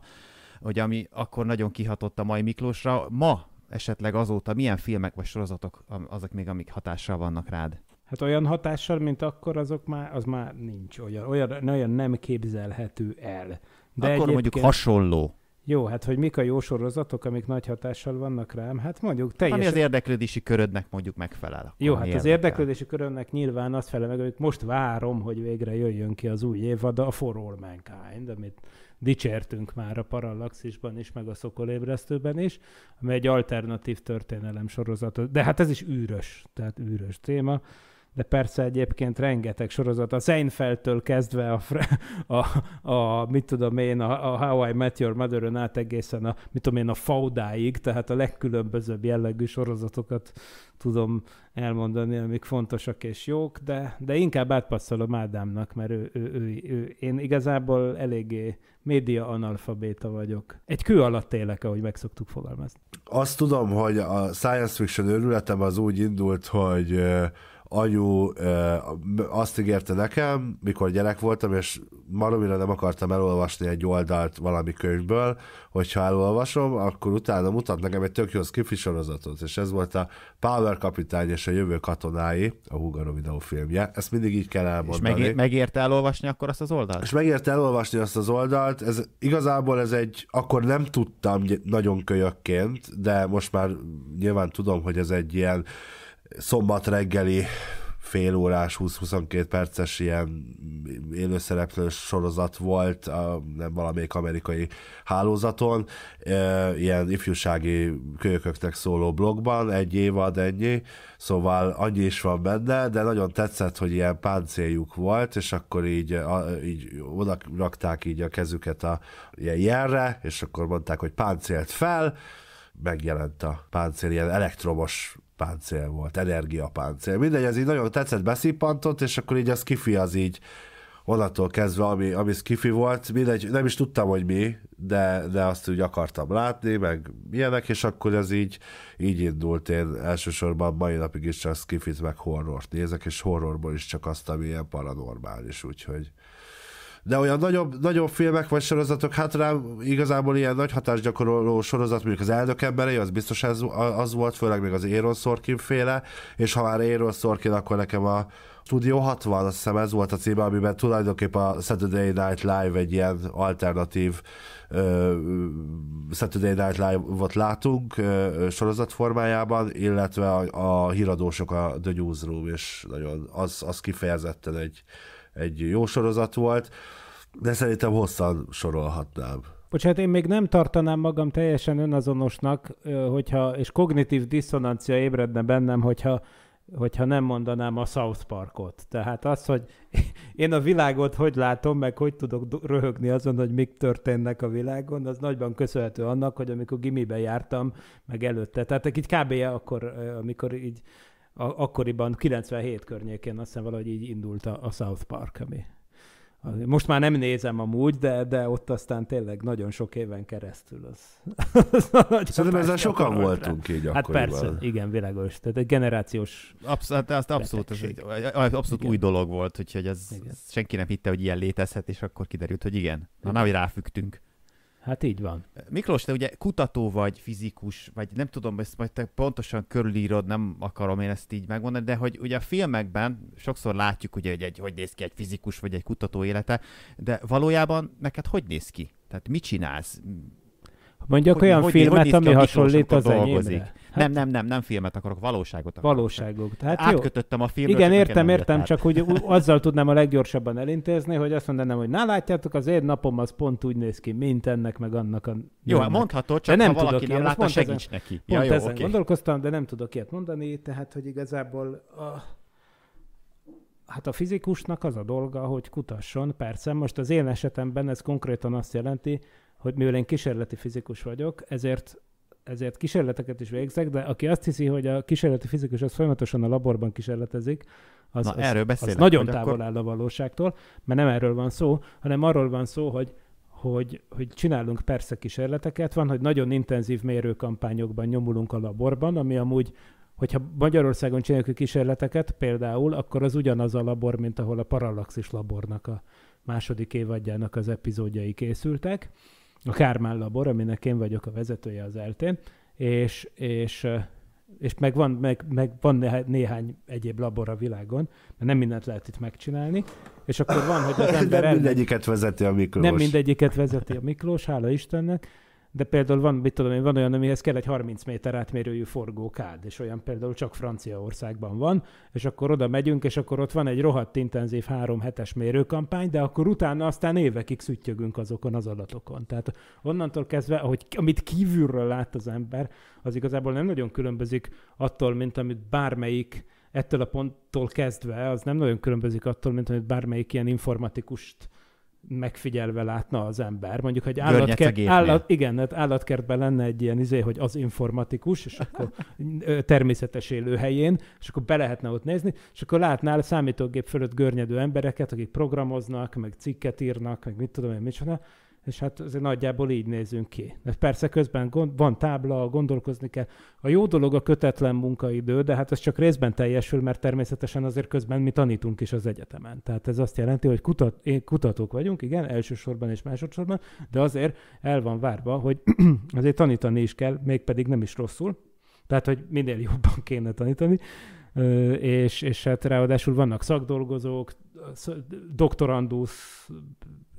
hogy ami akkor nagyon kihatott a mai Miklósra. Ma esetleg azóta milyen filmek vagy sorozatok azok még, amik hatással vannak rád? Hát olyan hatással, mint akkor, azok már, az már nincs olyan, olyan, olyan nem képzelhető el. De akkor mondjuk hasonló. Jó, hát hogy mik a jó sorozatok, amik nagy hatással vannak rám? Hát mondjuk teljesen... Ami az érdeklődési körödnek mondjuk megfelel. Jó, hát az érdeklődési körömnek nyilván azt felel meg, amit most várom, hogy végre jöjjön ki az új évad a For All Mankind, amit dicsértünk már a Parallaxisban is, meg a Szokolébresztőben is, ami egy alternatív történelem sorozat. De hát ez is űrös, tehát űrös téma de persze egyébként rengeteg sorozat, a Seinfeldtől kezdve a, a, a mit tudom én, a, a How I Met Your mother át egészen a, mit tudom én, a Faudáig, tehát a legkülönbözőbb jellegű sorozatokat tudom elmondani, amik fontosak és jók, de, de inkább átpasszolom Ádámnak, mert ő, ő, ő, ő, én igazából eléggé média analfabéta vagyok. Egy kő alatt élek, ahogy meg szoktuk fogalmazni. Azt tudom, hogy a science fiction őrületem az úgy indult, hogy anyu ö, azt ígérte nekem, mikor gyerek voltam, és maromira nem akartam elolvasni egy oldalt valami könyvből, hogyha elolvasom, akkor utána mutat nekem egy tök jó sorozatot, és ez volt a Power Kapitány és a Jövő Katonái, a Hugano videófilmje. Ezt mindig így kell elmondani. És megér, megérte elolvasni akkor azt az oldalt? És megérte elolvasni azt az oldalt. Ez igazából ez egy, akkor nem tudtam nagyon kölyökként, de most már nyilván tudom, hogy ez egy ilyen szombat reggeli fél órás, 20-22 perces ilyen élőszereplős sorozat volt a, nem valamelyik amerikai hálózaton, e, ilyen ifjúsági kölyököknek szóló blogban, egy évad ennyi, szóval annyi is van benne, de nagyon tetszett, hogy ilyen páncéljuk volt, és akkor így, a, így oda rakták így a kezüket a ilyen jelre, és akkor mondták, hogy páncélt fel, megjelent a páncél, ilyen elektromos páncél volt, energiapáncél. Mindegy, ez így nagyon tetszett, beszippantott, és akkor így a skifi az így onnantól kezdve, ami, ami skifi volt, mindegy, nem is tudtam, hogy mi, de, de azt úgy akartam látni, meg milyenek, és akkor ez így, így indult. Én elsősorban mai napig is csak skifit, meg horrort nézek, és horrorból is csak azt, ami ilyen paranormális, úgyhogy de olyan nagyobb, nagyobb filmek vagy sorozatok, hát rám igazából ilyen nagy hatást gyakoroló sorozat, mondjuk az elnök emberei, az biztos ez, az volt, főleg még az Aaron Sorkin féle, és ha már Aaron Sorkin, akkor nekem a Studio 60, azt hiszem ez volt a címe, amiben tulajdonképpen a Saturday Night Live egy ilyen alternatív uh, Saturday Night Live-ot látunk uh, sorozat formájában, illetve a, a híradósok a The Newsroom, és nagyon az, az kifejezetten egy, egy jó sorozat volt. De szerintem hosszan sorolhatnám. Bocsánat, én még nem tartanám magam teljesen önazonosnak, hogyha, és kognitív diszonancia ébredne bennem, hogyha hogyha nem mondanám a South Parkot. Tehát az, hogy én a világot hogy látom, meg hogy tudok röhögni azon, hogy mik történnek a világon, az nagyban köszönhető annak, hogy amikor gimibe jártam, meg előtte. Tehát egy kb. akkor, amikor így akkoriban, 97 környékén azt hiszem valahogy így indult a, a South Park, ami most már nem nézem amúgy, de, de ott aztán tényleg nagyon sok éven keresztül az. az Szerintem ezzel sokan rá. voltunk így Hát persze, igen, világos. Tehát egy generációs Absz- hát azt abszolút, ez egy, abszolút új dolog volt, úgyhogy ez, ez, senki nem hitte, hogy ilyen létezhet, és akkor kiderült, hogy igen. Na, hogy ráfügtünk. Hát így van. Miklós, te ugye kutató vagy, fizikus, vagy nem tudom, ezt majd te pontosan körülírod, nem akarom én ezt így megmondani, de hogy ugye a filmekben sokszor látjuk, ugye, hogy egy, hogy néz ki egy fizikus vagy egy kutató élete, de valójában neked hogy néz ki? Tehát mit csinálsz? Mondjak hogy, olyan hogy, filmet, hogy ami hasonlít az enyémre. Hát... Nem, nem, nem, nem filmet akarok, valóságot akarok. Tehát Hát Átkötöttem jó. a filmet. Igen, értem, értem, csak hogy azzal tudnám a leggyorsabban elintézni, hogy azt mondanám, hogy na látjátok, az én napom az pont úgy néz ki, mint ennek, meg annak a... Jó, ennek. mondhatod, csak de nem ha valaki nem látta, segíts ezen, neki. ja, jó, ezen okay. gondolkoztam, de nem tudok ilyet mondani, tehát, hogy igazából... A hát a fizikusnak az a dolga, hogy kutasson. Persze, most az én esetemben ez konkrétan azt jelenti, hogy mivel én kísérleti fizikus vagyok, ezért ezért kísérleteket is végzek, de aki azt hiszi, hogy a kísérleti fizikus az folyamatosan a laborban kísérletezik, az, Na, az, erről az nagyon távol akkor... áll a valóságtól, mert nem erről van szó, hanem arról van szó, hogy hogy, hogy csinálunk persze kísérleteket, van, hogy nagyon intenzív mérőkampányokban nyomulunk a laborban, ami amúgy, hogyha Magyarországon csináljuk a kísérleteket például, akkor az ugyanaz a labor, mint ahol a Parallaxis labornak a második évadjának az epizódjai készültek, a Kármán Labor, aminek én vagyok a vezetője az eltén, és, és, és meg van, meg, meg van néhány egyéb labor a világon, mert nem mindent lehet itt megcsinálni, és akkor van, hogy az ember... Nem mindegyiket vezeti a Miklós. Nem mindegyiket vezeti a Miklós, hála Istennek, de például van, mit tudom én, van olyan, amihez kell egy 30 méter átmérőjű forgókád, és olyan például csak Franciaországban van, és akkor oda megyünk, és akkor ott van egy rohadt intenzív három hetes mérőkampány, de akkor utána aztán évekig szüttyögünk azokon az adatokon. Tehát onnantól kezdve, ahogy, amit kívülről lát az ember, az igazából nem nagyon különbözik attól, mint amit bármelyik ettől a ponttól kezdve, az nem nagyon különbözik attól, mint amit bármelyik ilyen informatikust megfigyelve látna az ember. Mondjuk hogy állatker... állat, igen, hát állatkertben lenne egy ilyen izé, hogy az informatikus, és akkor természetes élőhelyén, és akkor be lehetne ott nézni, és akkor látnál számítógép fölött görnyedő embereket, akik programoznak, meg cikket írnak, meg mit tudom én, micsoda, és hát azért nagyjából így nézünk ki. De persze közben gond, van tábla, gondolkozni kell. A jó dolog a kötetlen munkaidő, de hát ez csak részben teljesül, mert természetesen azért közben mi tanítunk is az egyetemen. Tehát ez azt jelenti, hogy kutat, kutatók vagyunk, igen, elsősorban és másodszorban, de azért el van várva, hogy azért tanítani is kell, mégpedig nem is rosszul. Tehát, hogy minél jobban kéne tanítani és, és hát ráadásul vannak szakdolgozók, doktorandusz,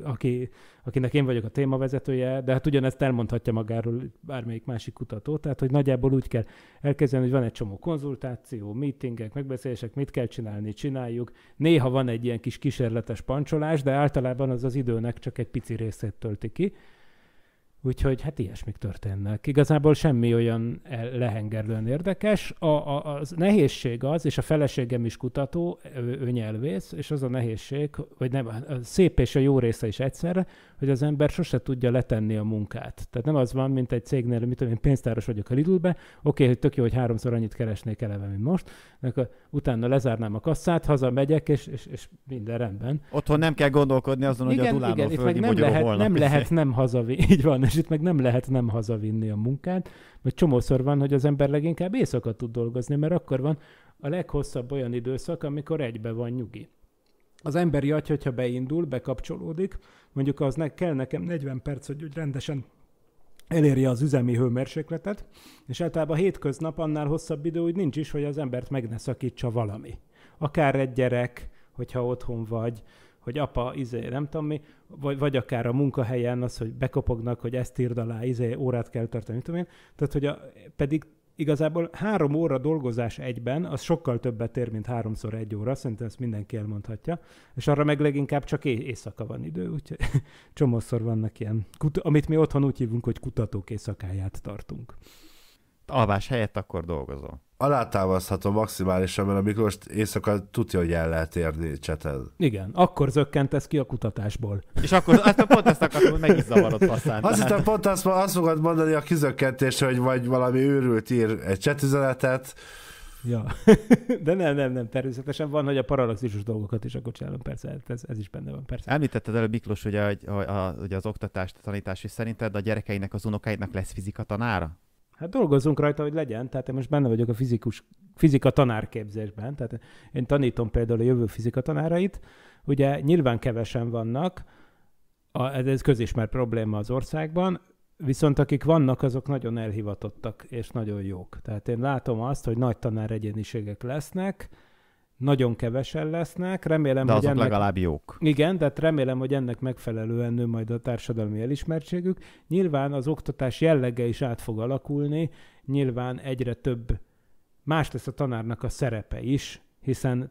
aki, akinek én vagyok a témavezetője, de hát ugyanezt elmondhatja magáról bármelyik másik kutató, tehát hogy nagyjából úgy kell elkezdeni, hogy van egy csomó konzultáció, meetingek, megbeszélések, mit kell csinálni, csináljuk. Néha van egy ilyen kis kísérletes pancsolás, de általában az az időnek csak egy pici részét tölti ki. Úgyhogy hát ilyesmik történnek. Igazából semmi olyan e, lehengerlően érdekes. A, a, az nehézség az, és a feleségem is kutató, ő, ő nyelvész, és az a nehézség, hogy nem, a szép és a jó része is egyszerre, hogy az ember sose tudja letenni a munkát. Tehát nem az van, mint egy cégnél, mit tudom én, pénztáros vagyok a Lidl-be, oké, hogy tök jó, hogy háromszor annyit keresnék eleve, mint most, akkor utána lezárnám a kasszát, hazamegyek, és, és, és minden rendben. Otthon nem kell gondolkodni azon, igen, hogy a Dulánon igen, itt meg nem lehet, holnap nem, lehet nem hazavi, így van, és és itt meg nem lehet nem hazavinni a munkát, mert csomószor van, hogy az ember leginkább éjszaka tud dolgozni, mert akkor van a leghosszabb olyan időszak, amikor egybe van nyugi. Az emberi agy, hogyha beindul, bekapcsolódik, mondjuk az ne, kell nekem 40 perc, hogy úgy rendesen elérje az üzemi hőmérsékletet, és általában a hétköznap annál hosszabb idő úgy nincs is, hogy az embert meg ne szakítsa valami. Akár egy gyerek, hogyha otthon vagy, hogy apa, izé, nem tudom mi, vagy, vagy akár a munkahelyen az, hogy bekopognak, hogy ezt írd alá, izé, órát kell tartani, tudom én. Tehát, hogy a, pedig igazából három óra dolgozás egyben, az sokkal többet ér, mint háromszor egy óra, szerintem ezt mindenki elmondhatja, és arra meg leginkább csak éjszaka van idő, úgyhogy csomószor vannak ilyen, amit mi otthon úgy hívunk, hogy kutatók éjszakáját tartunk alvás helyett akkor dolgozom. Alátámaszthatom maximálisan, mert a Miklós éjszaka tudja, hogy el lehet érni cseten. Igen, akkor zökkentesz ki a kutatásból. És akkor azt pont ezt akartam, hogy meg is zavarod Azt hiszem, pont azt, azt fogod mondani a kizökkentésre, hogy vagy valami őrült ír egy csetüzenetet, Ja, de nem, nem, nem, természetesen van, hogy a paralaxisus dolgokat is akkor csinálom, persze, hát ez, ez is benne van, persze. Említetted előbb, Miklós, ugye, hogy, a, a, ugye az oktatást, tanítást, és szerinted a gyerekeinek, az unokáidnak lesz fizika tanára? Hát dolgozunk rajta, hogy legyen, tehát én most benne vagyok a fizikus, fizika tanárképzésben, tehát én tanítom például a jövő fizika tanárait, ugye nyilván kevesen vannak, a, ez közismert probléma az országban, viszont akik vannak, azok nagyon elhivatottak és nagyon jók. Tehát én látom azt, hogy nagy tanár egyéniségek lesznek, nagyon kevesen lesznek, remélem, de hogy ennek... legalább jók. Igen, de hát remélem, hogy ennek megfelelően nő majd a társadalmi elismertségük. Nyilván az oktatás jellege is át fog alakulni, nyilván egyre több más lesz a tanárnak a szerepe is, hiszen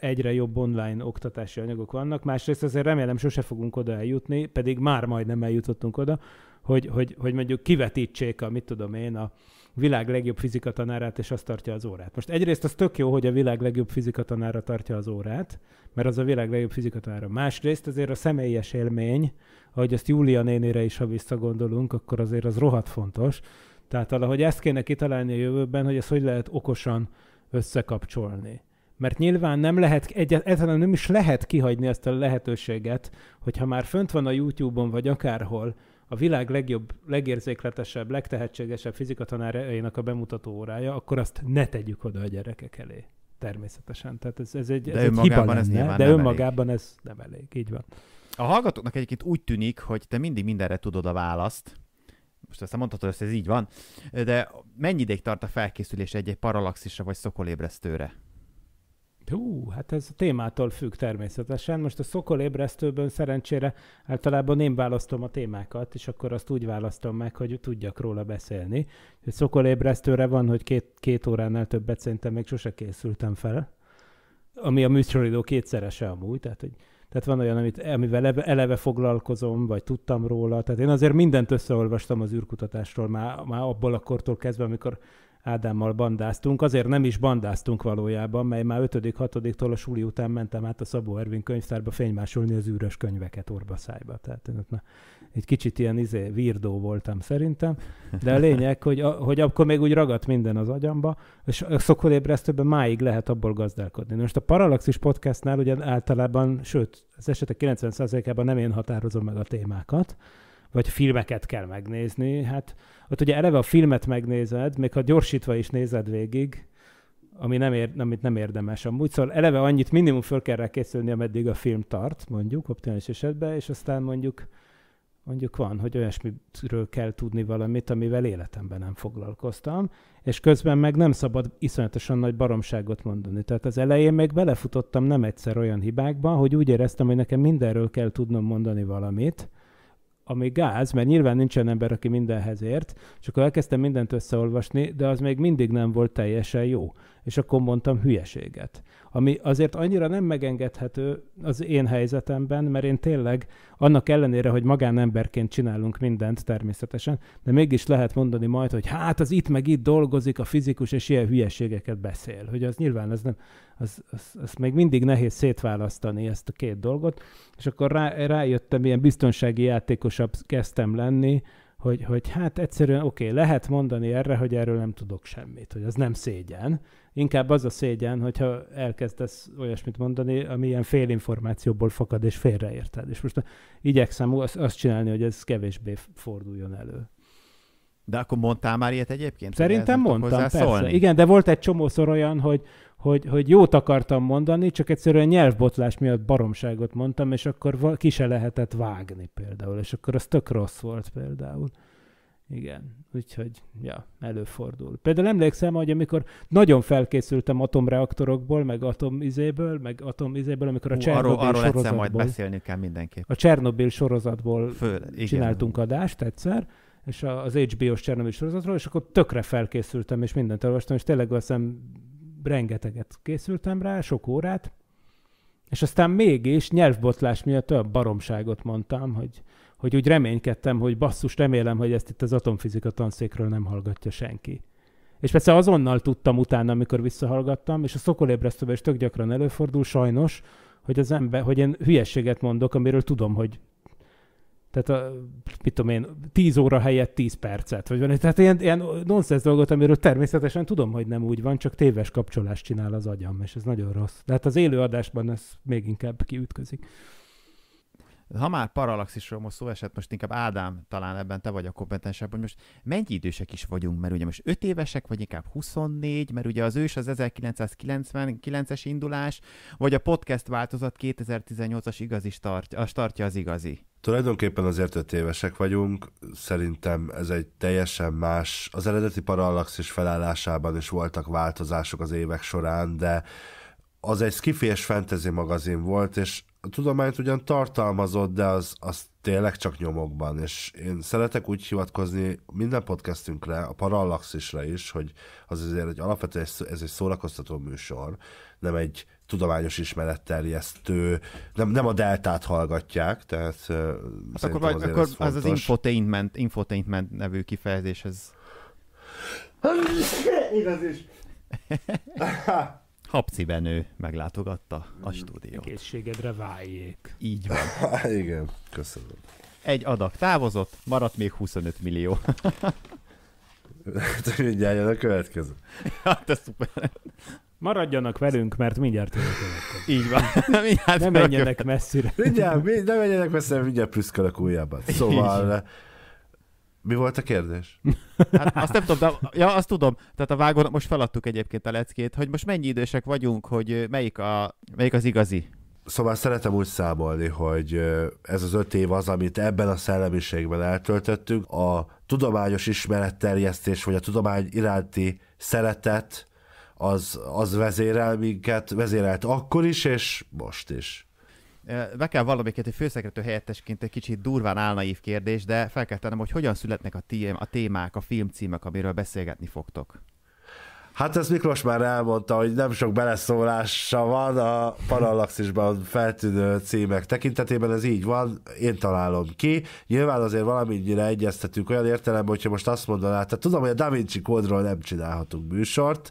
egyre jobb online oktatási anyagok vannak. Másrészt azért remélem sose fogunk oda eljutni, pedig már majdnem eljutottunk oda, hogy, hogy, hogy mondjuk kivetítsék a, mit tudom én, a, világ legjobb tanárát, és azt tartja az órát. Most egyrészt az tök jó, hogy a világ legjobb tanára tartja az órát, mert az a világ legjobb tanára. Másrészt azért a személyes élmény, ahogy azt Júlia nénére is, ha visszagondolunk, akkor azért az rohadt fontos. Tehát valahogy ezt kéne kitalálni a jövőben, hogy ezt hogy lehet okosan összekapcsolni. Mert nyilván nem lehet, egyáltalán nem is lehet kihagyni ezt a lehetőséget, hogyha már fönt van a YouTube-on, vagy akárhol, a világ legjobb, legérzékletesebb, legtehetségesebb fizikatanárainak a bemutató órája, akkor azt ne tegyük oda a gyerekek elé. Természetesen. Tehát ez, ez egy, ez de egy hiba lenne, ez de nem önmagában elég. ez nem elég. Így van. A hallgatóknak egyébként úgy tűnik, hogy te mindig mindenre tudod a választ, most aztán mondhatod, hogy ez így van, de mennyi ideig tart a felkészülés egy-egy paralaxisra vagy szokolébresztőre? Hú, hát ez a témától függ természetesen. Most a Szokol ébresztőből szerencsére általában én választom a témákat, és akkor azt úgy választom meg, hogy tudjak róla beszélni. A Szokol ébresztőre van, hogy két, két óránál többet szerintem még sose készültem fel, ami a műsoridó kétszerese amúgy, tehát hogy tehát van olyan, amit, amivel eleve, eleve foglalkozom, vagy tudtam róla. Tehát én azért mindent összeolvastam az űrkutatásról már, már abból a kortól kezdve, amikor Ádámmal bandáztunk. Azért nem is bandáztunk valójában, mely már 5.-6.-tól a súli után mentem át a Szabó Ervin könyvtárba fénymásolni az űrös könyveket szájba. Tehát én ott már egy kicsit ilyen izé, virdó voltam szerintem, de a lényeg, hogy, a, hogy akkor még úgy ragadt minden az agyamba, és a szokolébresztőben máig lehet abból gazdálkodni. Most a Parallaxis podcastnál ugye általában, sőt, az esetek 90%-ában nem én határozom meg a témákat, vagy filmeket kell megnézni, hát ott ugye eleve a filmet megnézed, még ha gyorsítva is nézed végig, ami nem, ér, amit nem érdemes amúgy. Szóval eleve annyit minimum föl kell rá készülni, ameddig a film tart, mondjuk, optimális esetben, és aztán mondjuk mondjuk van, hogy olyasmiről kell tudni valamit, amivel életemben nem foglalkoztam, és közben meg nem szabad iszonyatosan nagy baromságot mondani. Tehát az elején még belefutottam nem egyszer olyan hibákba, hogy úgy éreztem, hogy nekem mindenről kell tudnom mondani valamit, ami gáz, mert nyilván nincsen ember, aki mindenhez ért, és akkor elkezdtem mindent összeolvasni, de az még mindig nem volt teljesen jó és akkor mondtam hülyeséget. Ami azért annyira nem megengedhető az én helyzetemben, mert én tényleg annak ellenére, hogy magánemberként csinálunk mindent természetesen, de mégis lehet mondani majd, hogy hát az itt meg itt dolgozik a fizikus, és ilyen hülyeségeket beszél. Hogy az nyilván az nem, az, az, az még mindig nehéz szétválasztani ezt a két dolgot, és akkor rá, rájöttem, ilyen biztonsági játékosabb kezdtem lenni, hogy, hogy hát egyszerűen oké, okay, lehet mondani erre, hogy erről nem tudok semmit, hogy az nem szégyen, Inkább az a szégyen, hogyha elkezdesz olyasmit mondani, ami ilyen félinformációból fakad, és félreérted. És most igyekszem azt csinálni, hogy ez kevésbé forduljon elő. De akkor mondtál már ilyet egyébként? Szerintem mondtam, persze. Szólni? Igen, de volt egy csomószor olyan, hogy, hogy, hogy jót akartam mondani, csak egyszerűen nyelvbotlás miatt baromságot mondtam, és akkor ki se lehetett vágni például, és akkor az tök rossz volt például. Igen, úgyhogy, ja, előfordul. Például emlékszem, hogy amikor nagyon felkészültem atomreaktorokból, meg atomizéből, meg atomizéből, amikor a Hú, Csernobil arról, arról sorozatból... majd beszélni kell mindenképp. A Csernobil sorozatból Föl, igen. csináltunk adást egyszer, és az HBO-s Csernobil sorozatról, és akkor tökre felkészültem, és mindent olvastam, és tényleg azt hiszem rengeteget készültem rá, sok órát, és aztán mégis nyelvbotlás miatt olyan baromságot mondtam, hogy hogy úgy reménykedtem, hogy basszus, remélem, hogy ezt itt az atomfizika tanszékről nem hallgatja senki. És persze azonnal tudtam utána, amikor visszahallgattam, és a szokolébresztőben is tök gyakran előfordul, sajnos, hogy az ember, hogy én hülyeséget mondok, amiről tudom, hogy tehát a, mit tudom én, 10 óra helyett 10 percet, vagy van, tehát ilyen, ilyen nonsense dolgot, amiről természetesen tudom, hogy nem úgy van, csak téves kapcsolást csinál az agyam, és ez nagyon rossz. Tehát az élő adásban ez még inkább kiütközik ha már paralaxisról most szó esett, most inkább Ádám, talán ebben te vagy a kompetensebb, hogy most mennyi idősek is vagyunk, mert ugye most 5 évesek, vagy inkább 24, mert ugye az ős az 1999-es indulás, vagy a podcast változat 2018-as igazi start, a startja az igazi. Tulajdonképpen azért 5 évesek vagyunk, szerintem ez egy teljesen más, az eredeti paralaxis felállásában is voltak változások az évek során, de az egy és fantasy magazin volt, és a tudományt ugyan tartalmazott, de az, az tényleg csak nyomokban, és én szeretek úgy hivatkozni minden podcastünkre, a Parallaxisra is, hogy az azért egy alapvető ez egy szórakoztató műsor, nem egy tudományos ismeretterjesztő, nem, nem a deltát hallgatják, tehát hát akkor, vagy, akkor ez az, az infotainment, infotainment nevű kifejezés, ez... Igaz is! Habci Benő meglátogatta a mm, stúdiót. Egészségedre váljék. Így van. Igen, köszönöm. Egy adag távozott, maradt még 25 millió. mindjárt jön a következő. Ja, te hát szuper. Maradjanak velünk, mert mindjárt jön a következő. Így van. Mindjárt ne menjenek messzire. Mindjárt, mi, ne menjenek messzire, mindjárt prüszkölök újjában. Szóval... Így. Mi volt a kérdés? Hát azt nem tudom, de, ja, azt tudom. Tehát a vágón most feladtuk egyébként a leckét, hogy most mennyi idősek vagyunk, hogy melyik, a, melyik az igazi. Szóval szeretem úgy számolni, hogy ez az öt év az, amit ebben a szellemiségben eltöltöttünk, a tudományos ismeretterjesztés, vagy a tudomány iránti szeretet, az, az vezérel minket, vezérelt akkor is, és most is be kell valamiket egy főszekrető helyettesként egy kicsit durván álnaív kérdés, de fel kell tennem, hogy hogyan születnek a, tém- a témák, a filmcímek, amiről beszélgetni fogtok. Hát ezt Miklós már elmondta, hogy nem sok beleszólása van a parallaxisban feltűnő címek tekintetében, ez így van, én találom ki. Nyilván azért valamennyire egyeztetünk olyan értelemben, hogyha most azt mondaná, tehát tudom, hogy a Da Vinci kódról nem csinálhatunk műsort,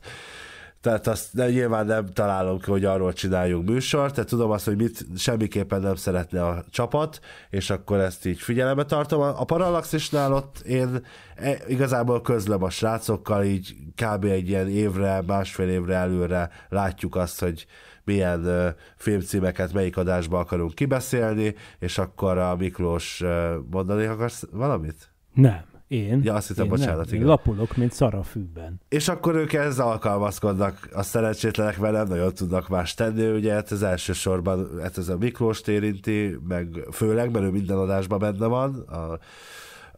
tehát azt de nyilván nem találom ki, hogy arról csináljunk műsort, tehát tudom azt, hogy mit semmiképpen nem szeretne a csapat, és akkor ezt így figyelembe tartom. A Parallaxisnál ott én e, igazából közlöm a srácokkal, így kb. egy ilyen évre, másfél évre előre látjuk azt, hogy milyen ö, filmcímeket melyik adásba akarunk kibeszélni, és akkor a Miklós ö, mondani akarsz valamit? Nem. Én? Ja, azt hiszem, én bocsánat, nem. igen. Lapulok, mint szar a fűben. És akkor ők ezzel alkalmazkodnak, a szerencsétlenek velem nagyon tudnak más tenni, ugye hát ez elsősorban, hát ez a Miklós érinti, meg főleg, mert ő minden adásban benne van, a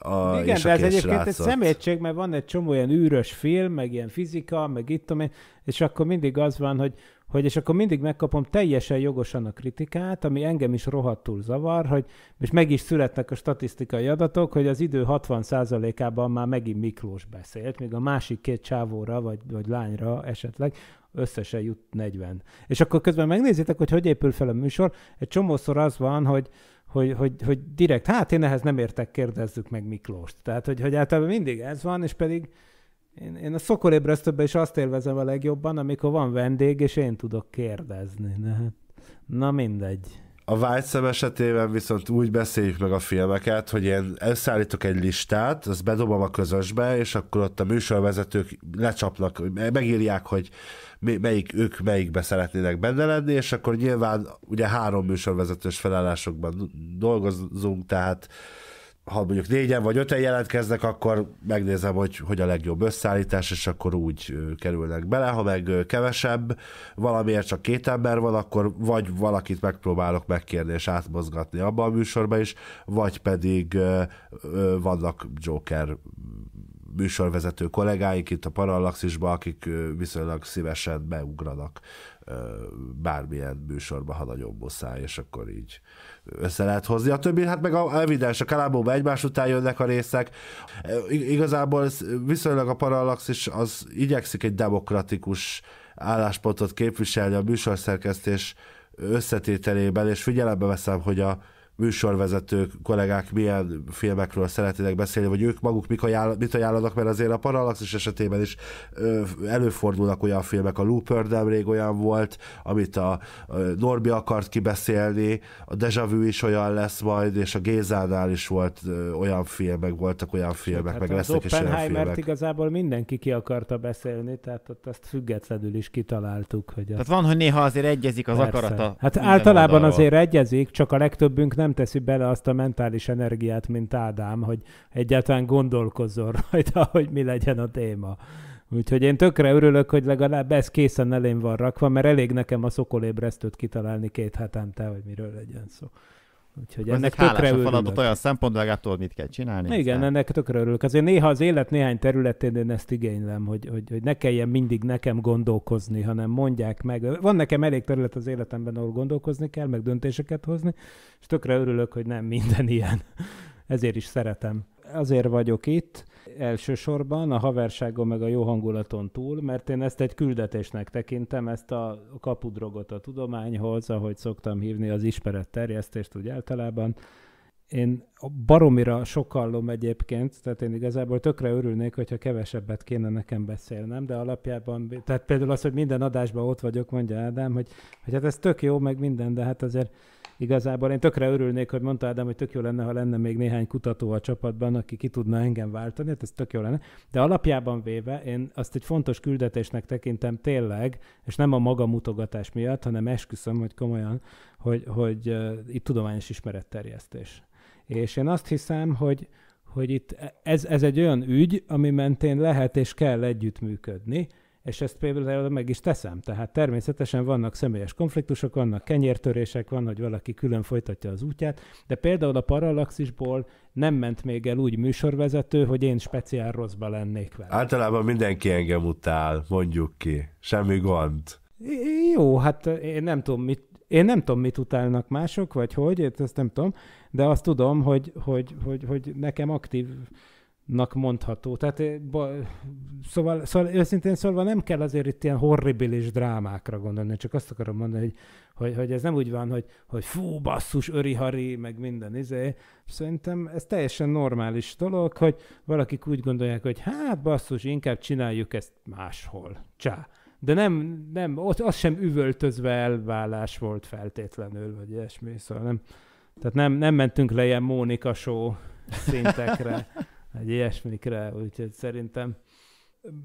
a, Igen, és de a ez egyébként egy szemétség, mert van egy csomó ilyen űrös film, meg ilyen fizika, meg itt tudom én, és akkor mindig az van, hogy, hogy és akkor mindig megkapom teljesen jogosan a kritikát, ami engem is rohadtul zavar, hogy, és meg is születnek a statisztikai adatok, hogy az idő 60%-ában már megint Miklós beszélt, még a másik két csávóra, vagy, vagy lányra esetleg, összesen jut 40. És akkor közben megnézitek, hogy hogy épül fel a műsor, egy csomószor az van, hogy, hogy, hogy, hogy direkt, hát én ehhez nem értek, kérdezzük meg Miklóst. Tehát, hogy, hogy általában mindig ez van, és pedig én, én a szokorébresztőben is azt élvezem a legjobban, amikor van vendég, és én tudok kérdezni. Na, hát, na mindegy. A Vágyszem esetében viszont úgy beszéljük meg a filmeket, hogy én elszállítok egy listát, azt bedobom a közösbe, és akkor ott a műsorvezetők lecsapnak, megírják, hogy melyik, ők melyikbe szeretnének benne lenni, és akkor nyilván ugye három műsorvezetős felállásokban dolgozunk, tehát ha mondjuk négyen vagy öten jelentkeznek, akkor megnézem, hogy hogy a legjobb összeállítás, és akkor úgy kerülnek bele. Ha meg kevesebb, valamiért csak két ember van, akkor vagy valakit megpróbálok megkérni és átmozgatni abban a műsorban is, vagy pedig vannak Joker műsorvezető kollégáik itt a Parallaxisban, akik viszonylag szívesen beugranak bármilyen műsorba, ha nagyon muszáj, és akkor így össze lehet hozni. A többi, hát meg a evidens, a kalábóba egymás után jönnek a részek. E, igazából viszonylag a Parallax is az igyekszik egy demokratikus álláspontot képviselni a műsorszerkesztés összetételében, és figyelembe veszem, hogy a műsorvezetők, kollégák milyen filmekről szeretnének beszélni, vagy ők maguk mik ajánl, mit ajánlanak, mert azért a Parallaxis esetében is ö, előfordulnak olyan filmek, a Looper nemrég olyan volt, amit a, a Norbi akart kibeszélni, a Deja Vu is olyan lesz majd, és a Gézánál is volt ö, olyan filmek, voltak olyan filmek, hát meg lesznek is olyan filmek. igazából mindenki ki akarta beszélni, tehát ott azt függetlenül is kitaláltuk. Hogy Tehát van, hogy néha azért egyezik az Persze. akarata. Hát általában oldalról. azért egyezik, csak a legtöbbünk nem nem teszi bele azt a mentális energiát, mint Ádám, hogy egyáltalán gondolkozzon rajta, hogy mi legyen a téma. Úgyhogy én tökre örülök, hogy legalább ez készen elém van rakva, mert elég nekem a szokolébresztőt kitalálni két hetente, hogy miről legyen szó. Úgyhogy Ez ennek tökre örülök. feladat olyan szempontból, legalább tudod, mit kell csinálni. Igen, aztán... ennek tökre örülök. Azért néha az élet néhány területén én ezt igénylem, hogy, hogy, hogy ne kelljen mindig nekem gondolkozni, hanem mondják meg. Van nekem elég terület az életemben, ahol gondolkozni kell, meg döntéseket hozni, és tökre örülök, hogy nem minden ilyen. Ezért is szeretem. Azért vagyok itt elsősorban a haverságon meg a jó hangulaton túl, mert én ezt egy küldetésnek tekintem, ezt a kapudrogot a tudományhoz, ahogy szoktam hívni az ismeretterjesztést úgy általában. Én baromira sokallom egyébként, tehát én igazából tökre örülnék, hogyha kevesebbet kéne nekem beszélnem, de alapjában, tehát például az, hogy minden adásban ott vagyok, mondja Ádám, hogy, hogy hát ez tök jó, meg minden, de hát azért Igazából én tökre örülnék, hogy mondta Ádám, hogy tök jó lenne, ha lenne még néhány kutató a csapatban, aki ki tudna engem váltani, hát ez tök jó lenne. De alapjában véve én azt egy fontos küldetésnek tekintem tényleg, és nem a maga mutogatás miatt, hanem esküszöm, hogy komolyan, hogy, hogy uh, itt tudományos ismeretterjesztés. És én azt hiszem, hogy, hogy itt e, ez, ez egy olyan ügy, ami mentén lehet és kell együttműködni, és ezt például meg is teszem. Tehát természetesen vannak személyes konfliktusok, vannak kenyértörések, van, hogy valaki külön folytatja az útját, de például a Parallaxisból nem ment még el úgy műsorvezető, hogy én speciál rosszba lennék vele. Általában mindenki engem utál, mondjuk ki. Semmi gond. Jó, hát én nem tudom, mit, én nem tudom, mit utálnak mások, vagy hogy, ezt nem tudom, de azt tudom, hogy, hogy, hogy, hogy nekem aktív nak mondható. Tehát, eh, ba, szóval, szóval őszintén szólva nem kell azért itt ilyen horribilis drámákra gondolni, csak azt akarom mondani, hogy, hogy, hogy ez nem úgy van, hogy, hogy fú, basszus, öri meg minden izé. Szerintem ez teljesen normális dolog, hogy valakik úgy gondolják, hogy hát basszus, inkább csináljuk ezt máshol. Csá. De nem, nem, ott az sem üvöltözve elvállás volt feltétlenül, vagy ilyesmi, szóval nem, tehát nem, nem mentünk le ilyen Mónika show szintekre. egy ilyesmikre, úgyhogy szerintem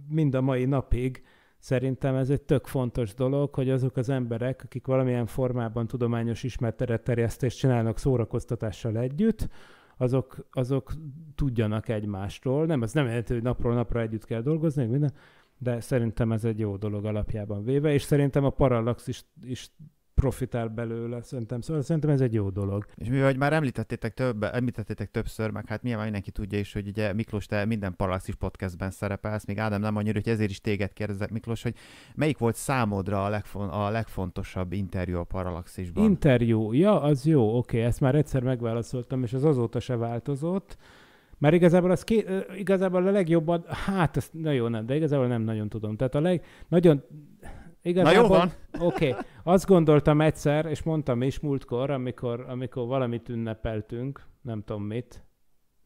mind a mai napig szerintem ez egy tök fontos dolog, hogy azok az emberek, akik valamilyen formában tudományos terjesztést csinálnak szórakoztatással együtt, azok, azok tudjanak egymástól. Nem, ez nem jelenti, hogy napról napra együtt kell dolgozni, minden, de szerintem ez egy jó dolog alapjában véve, és szerintem a Parallax is, is profitál belőle, szerintem. Szóval szerintem ez egy jó dolog. És mivel már említettétek, több, említettétek többször, meg hát nyilván mindenki tudja is, hogy ugye Miklós, te minden Parallaxis podcastben szerepelsz, még Ádám nem annyira, hogy ezért is téged kérdezek, Miklós, hogy melyik volt számodra a, legfon- a legfontosabb interjú a Parallaxisban? Interjú, ja, az jó, oké, okay, ezt már egyszer megválaszoltam, és az azóta se változott. Mert igazából, az ké, igazából a legjobb, ad, hát, ez na jó, nem, de igazából nem nagyon tudom. Tehát a leg, nagyon Igazából, Na jó van. Oké, okay. azt gondoltam egyszer, és mondtam is múltkor, amikor, amikor valamit ünnepeltünk, nem tudom mit,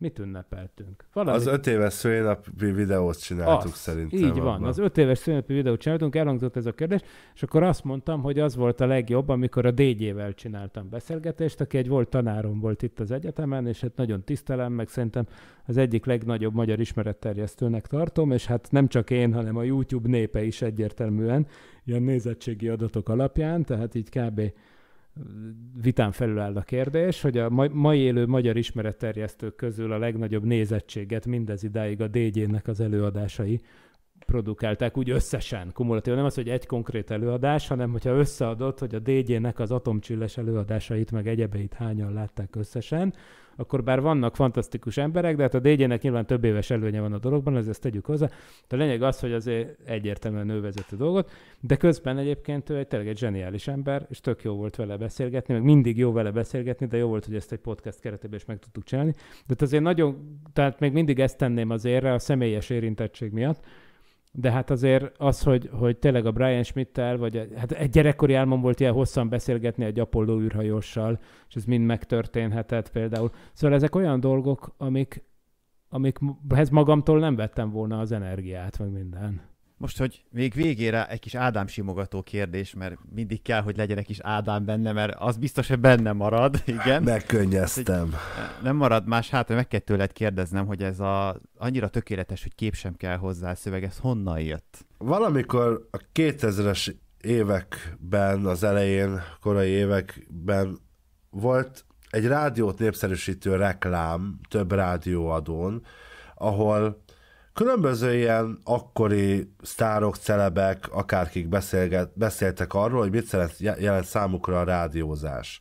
Mit ünnepeltünk? Valami... Az öt éves szülinapi videót csináltuk azt, szerintem. Így van, abban. az öt éves szülinapi videót csináltunk, elhangzott ez a kérdés, és akkor azt mondtam, hogy az volt a legjobb, amikor a DJ-vel csináltam beszélgetést, aki egy volt tanárom volt itt az egyetemen, és hát nagyon tisztelem, meg szerintem az egyik legnagyobb magyar ismeretterjesztőnek tartom, és hát nem csak én, hanem a YouTube népe is egyértelműen ilyen nézettségi adatok alapján, tehát így kb vitán felül áll a kérdés, hogy a mai élő magyar ismeretterjesztők közül a legnagyobb nézettséget mindez idáig a dj nek az előadásai produkálták úgy összesen, kumulatív. Nem az, hogy egy konkrét előadás, hanem hogyha összeadott, hogy a DJ-nek az atomcsilles előadásait, meg egyebeit hányan látták összesen, akkor bár vannak fantasztikus emberek, de hát a DJ-nek nyilván több éves előnye van a dologban, ezért ezt tegyük hozzá. De a lényeg az, hogy azért egyértelműen ő vezet a dolgot, de közben egyébként ő egy, tényleg egy zseniális ember, és tök jó volt vele beszélgetni, meg mindig jó vele beszélgetni, de jó volt, hogy ezt egy podcast keretében is meg tudtuk csinálni. De hát azért nagyon, tehát még mindig ezt tenném az érre a személyes érintettség miatt, de hát azért az, hogy, hogy tényleg a Brian Schmidt-tel, vagy hát egy gyerekkori álmom volt ilyen hosszan beszélgetni egy Apollo űrhajóssal, és ez mind megtörténhetett például. Szóval ezek olyan dolgok, amik, amikhez magamtól nem vettem volna az energiát, meg minden. Most, hogy még végére egy kis Ádám simogató kérdés, mert mindig kell, hogy legyen egy kis Ádám benne, mert az biztos, hogy benne marad, igen. Megkönnyeztem. nem marad más, hát meg kell tőled kérdeznem, hogy ez a, annyira tökéletes, hogy kép sem kell hozzá, szöveg, ez honnan jött? Valamikor a 2000-es években, az elején, korai években volt egy rádiót népszerűsítő reklám több rádióadón, ahol Különböző ilyen akkori sztárok, celebek, akárkik beszélget, beszéltek arról, hogy mit jelent, jelent számukra a rádiózás.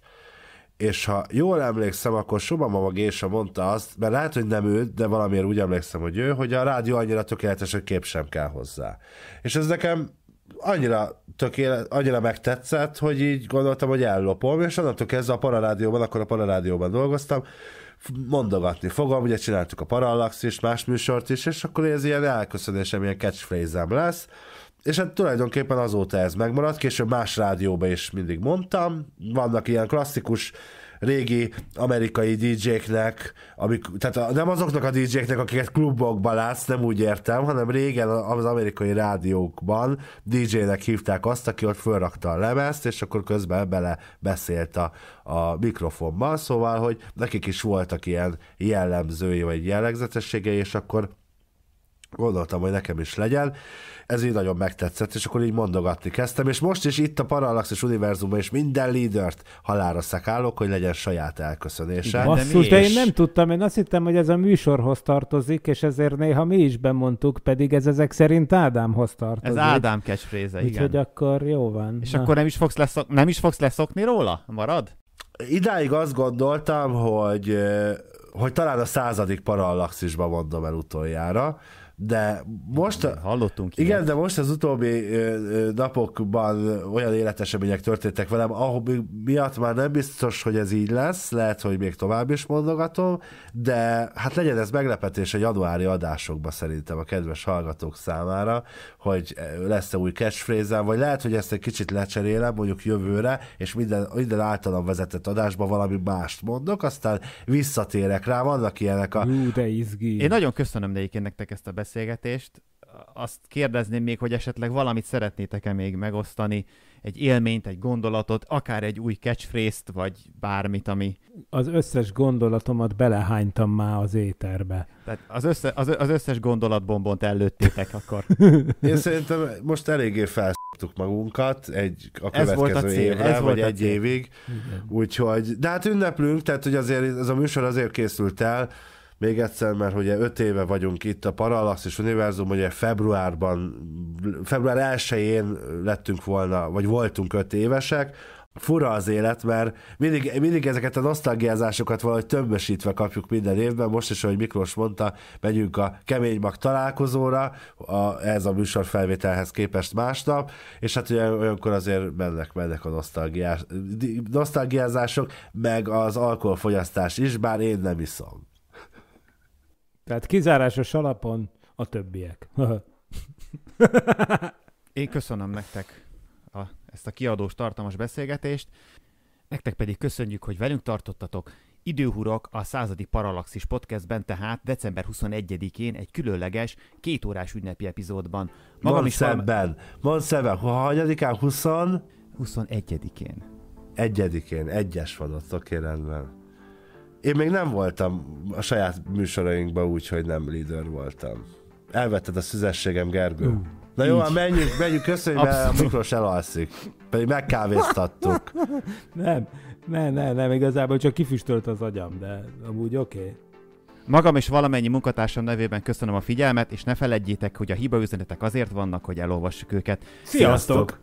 És ha jól emlékszem, akkor Soba Mama Gésa mondta azt, mert lehet, hogy nem ő, de valamiért úgy emlékszem, hogy ő, hogy a rádió annyira tökéletes, hogy kép sem kell hozzá. És ez nekem annyira, tökélet, annyira megtetszett, hogy így gondoltam, hogy ellopom, és annak kezdve a Pararádióban, akkor a Pararádióban dolgoztam, mondogatni fogom, ugye csináltuk a Parallax és más műsort is, és akkor ez ilyen elköszönésem, ilyen catchphrase lesz, és hát tulajdonképpen azóta ez megmaradt, később más rádióban is mindig mondtam, vannak ilyen klasszikus régi amerikai DJ-knek, amik, tehát nem azoknak a DJ-knek, akiket klubokban látsz, nem úgy értem, hanem régen az amerikai rádiókban DJ-nek hívták azt, aki ott fölrakta a lemezt, és akkor közben bele beszélt a, a mikrofonban, szóval, hogy nekik is voltak ilyen jellemzői vagy jellegzetességei, és akkor gondoltam, hogy nekem is legyen. Ez így nagyon megtetszett, és akkor így mondogatni kezdtem, és most is itt a Parallaxis univerzumban is minden leadert halára szekálok, hogy legyen saját elköszönése. Basszus, de, de én nem tudtam, én azt hittem, hogy ez a műsorhoz tartozik, és ezért néha mi is bemondtuk, pedig ez ezek szerint Ádámhoz tartozik. Ez Ádám kecsfréze, igen. Úgyhogy akkor jó van. És Na. akkor nem is, fogsz leszok, nem is fogsz leszokni róla? Marad? Idáig azt gondoltam, hogy eh, hogy talán a századik parallaxisban mondom el utoljára, de most... Hallottunk. Igen, ilyet. de most az utóbbi napokban olyan életesemények történtek velem, ahol miatt már nem biztos, hogy ez így lesz, lehet, hogy még tovább is mondogatom, de hát legyen ez meglepetés a januári adásokban szerintem a kedves hallgatók számára, hogy lesz-e új catchphrase vagy lehet, hogy ezt egy kicsit lecserélem mondjuk jövőre, és minden, minden általam vezetett adásban valami mást mondok, aztán visszatérek rá, vannak ilyenek a... Jú, de izgi. Én nagyon köszönöm de nektek ezt a beszélgetést beszélgetést, azt kérdezném még, hogy esetleg valamit szeretnétek-e még megosztani, egy élményt, egy gondolatot, akár egy új catchphrase-t, vagy bármit, ami... Az összes gondolatomat belehánytam már az éterbe. Tehát az, össze, az, az összes gondolatbombont előttétek akkor. Én szerintem most eléggé felszoktuk magunkat egy, a következő ez volt a cél, évre, ez volt vagy a egy cél. évig. Úgyhogy, de hát ünneplünk, tehát hogy azért ez a műsor azért készült el, még egyszer, mert ugye öt éve vagyunk itt a és Univerzum, ugye februárban, február 1-én lettünk volna, vagy voltunk öt évesek, fura az élet, mert mindig, mindig ezeket a nosztalgiázásokat valahogy tömbösítve kapjuk minden évben. Most is, ahogy Miklós mondta, megyünk a kemény mag találkozóra, a, ez a műsor felvételhez képest másnap, és hát ugye olyankor azért mennek, mennek a nosztalgiás, nosztalgiázások, meg az alkoholfogyasztás is, bár én nem iszom. Tehát kizárásos alapon a többiek. Én köszönöm nektek a, ezt a kiadós tartalmas beszélgetést. Nektek pedig köszönjük, hogy velünk tartottatok. Időhurok a századik Paralaxis podcastben tehát december 21-én egy különleges, kétórás ünnepi epizódban. Magam van is szemben, van szemben, ha hanyadikán 20? 21-én. Egyedikén, egyes van ott, oké, rendben. Én még nem voltam a saját műsorainkban úgy, hogy nem leader voltam. Elvetted a szüzességem, Gergő. Uh, Na jó, menjünk, menjünk, köszönjük, mert a Miklós elalszik. Pedig megkávéztattuk. nem, nem, nem, nem, igazából csak kifüstölt az agyam, de amúgy oké. Okay. Magam és valamennyi munkatársam nevében köszönöm a figyelmet, és ne feledjétek, hogy a hiba üzenetek azért vannak, hogy elolvassuk őket. Sziasztok! Sziasztok!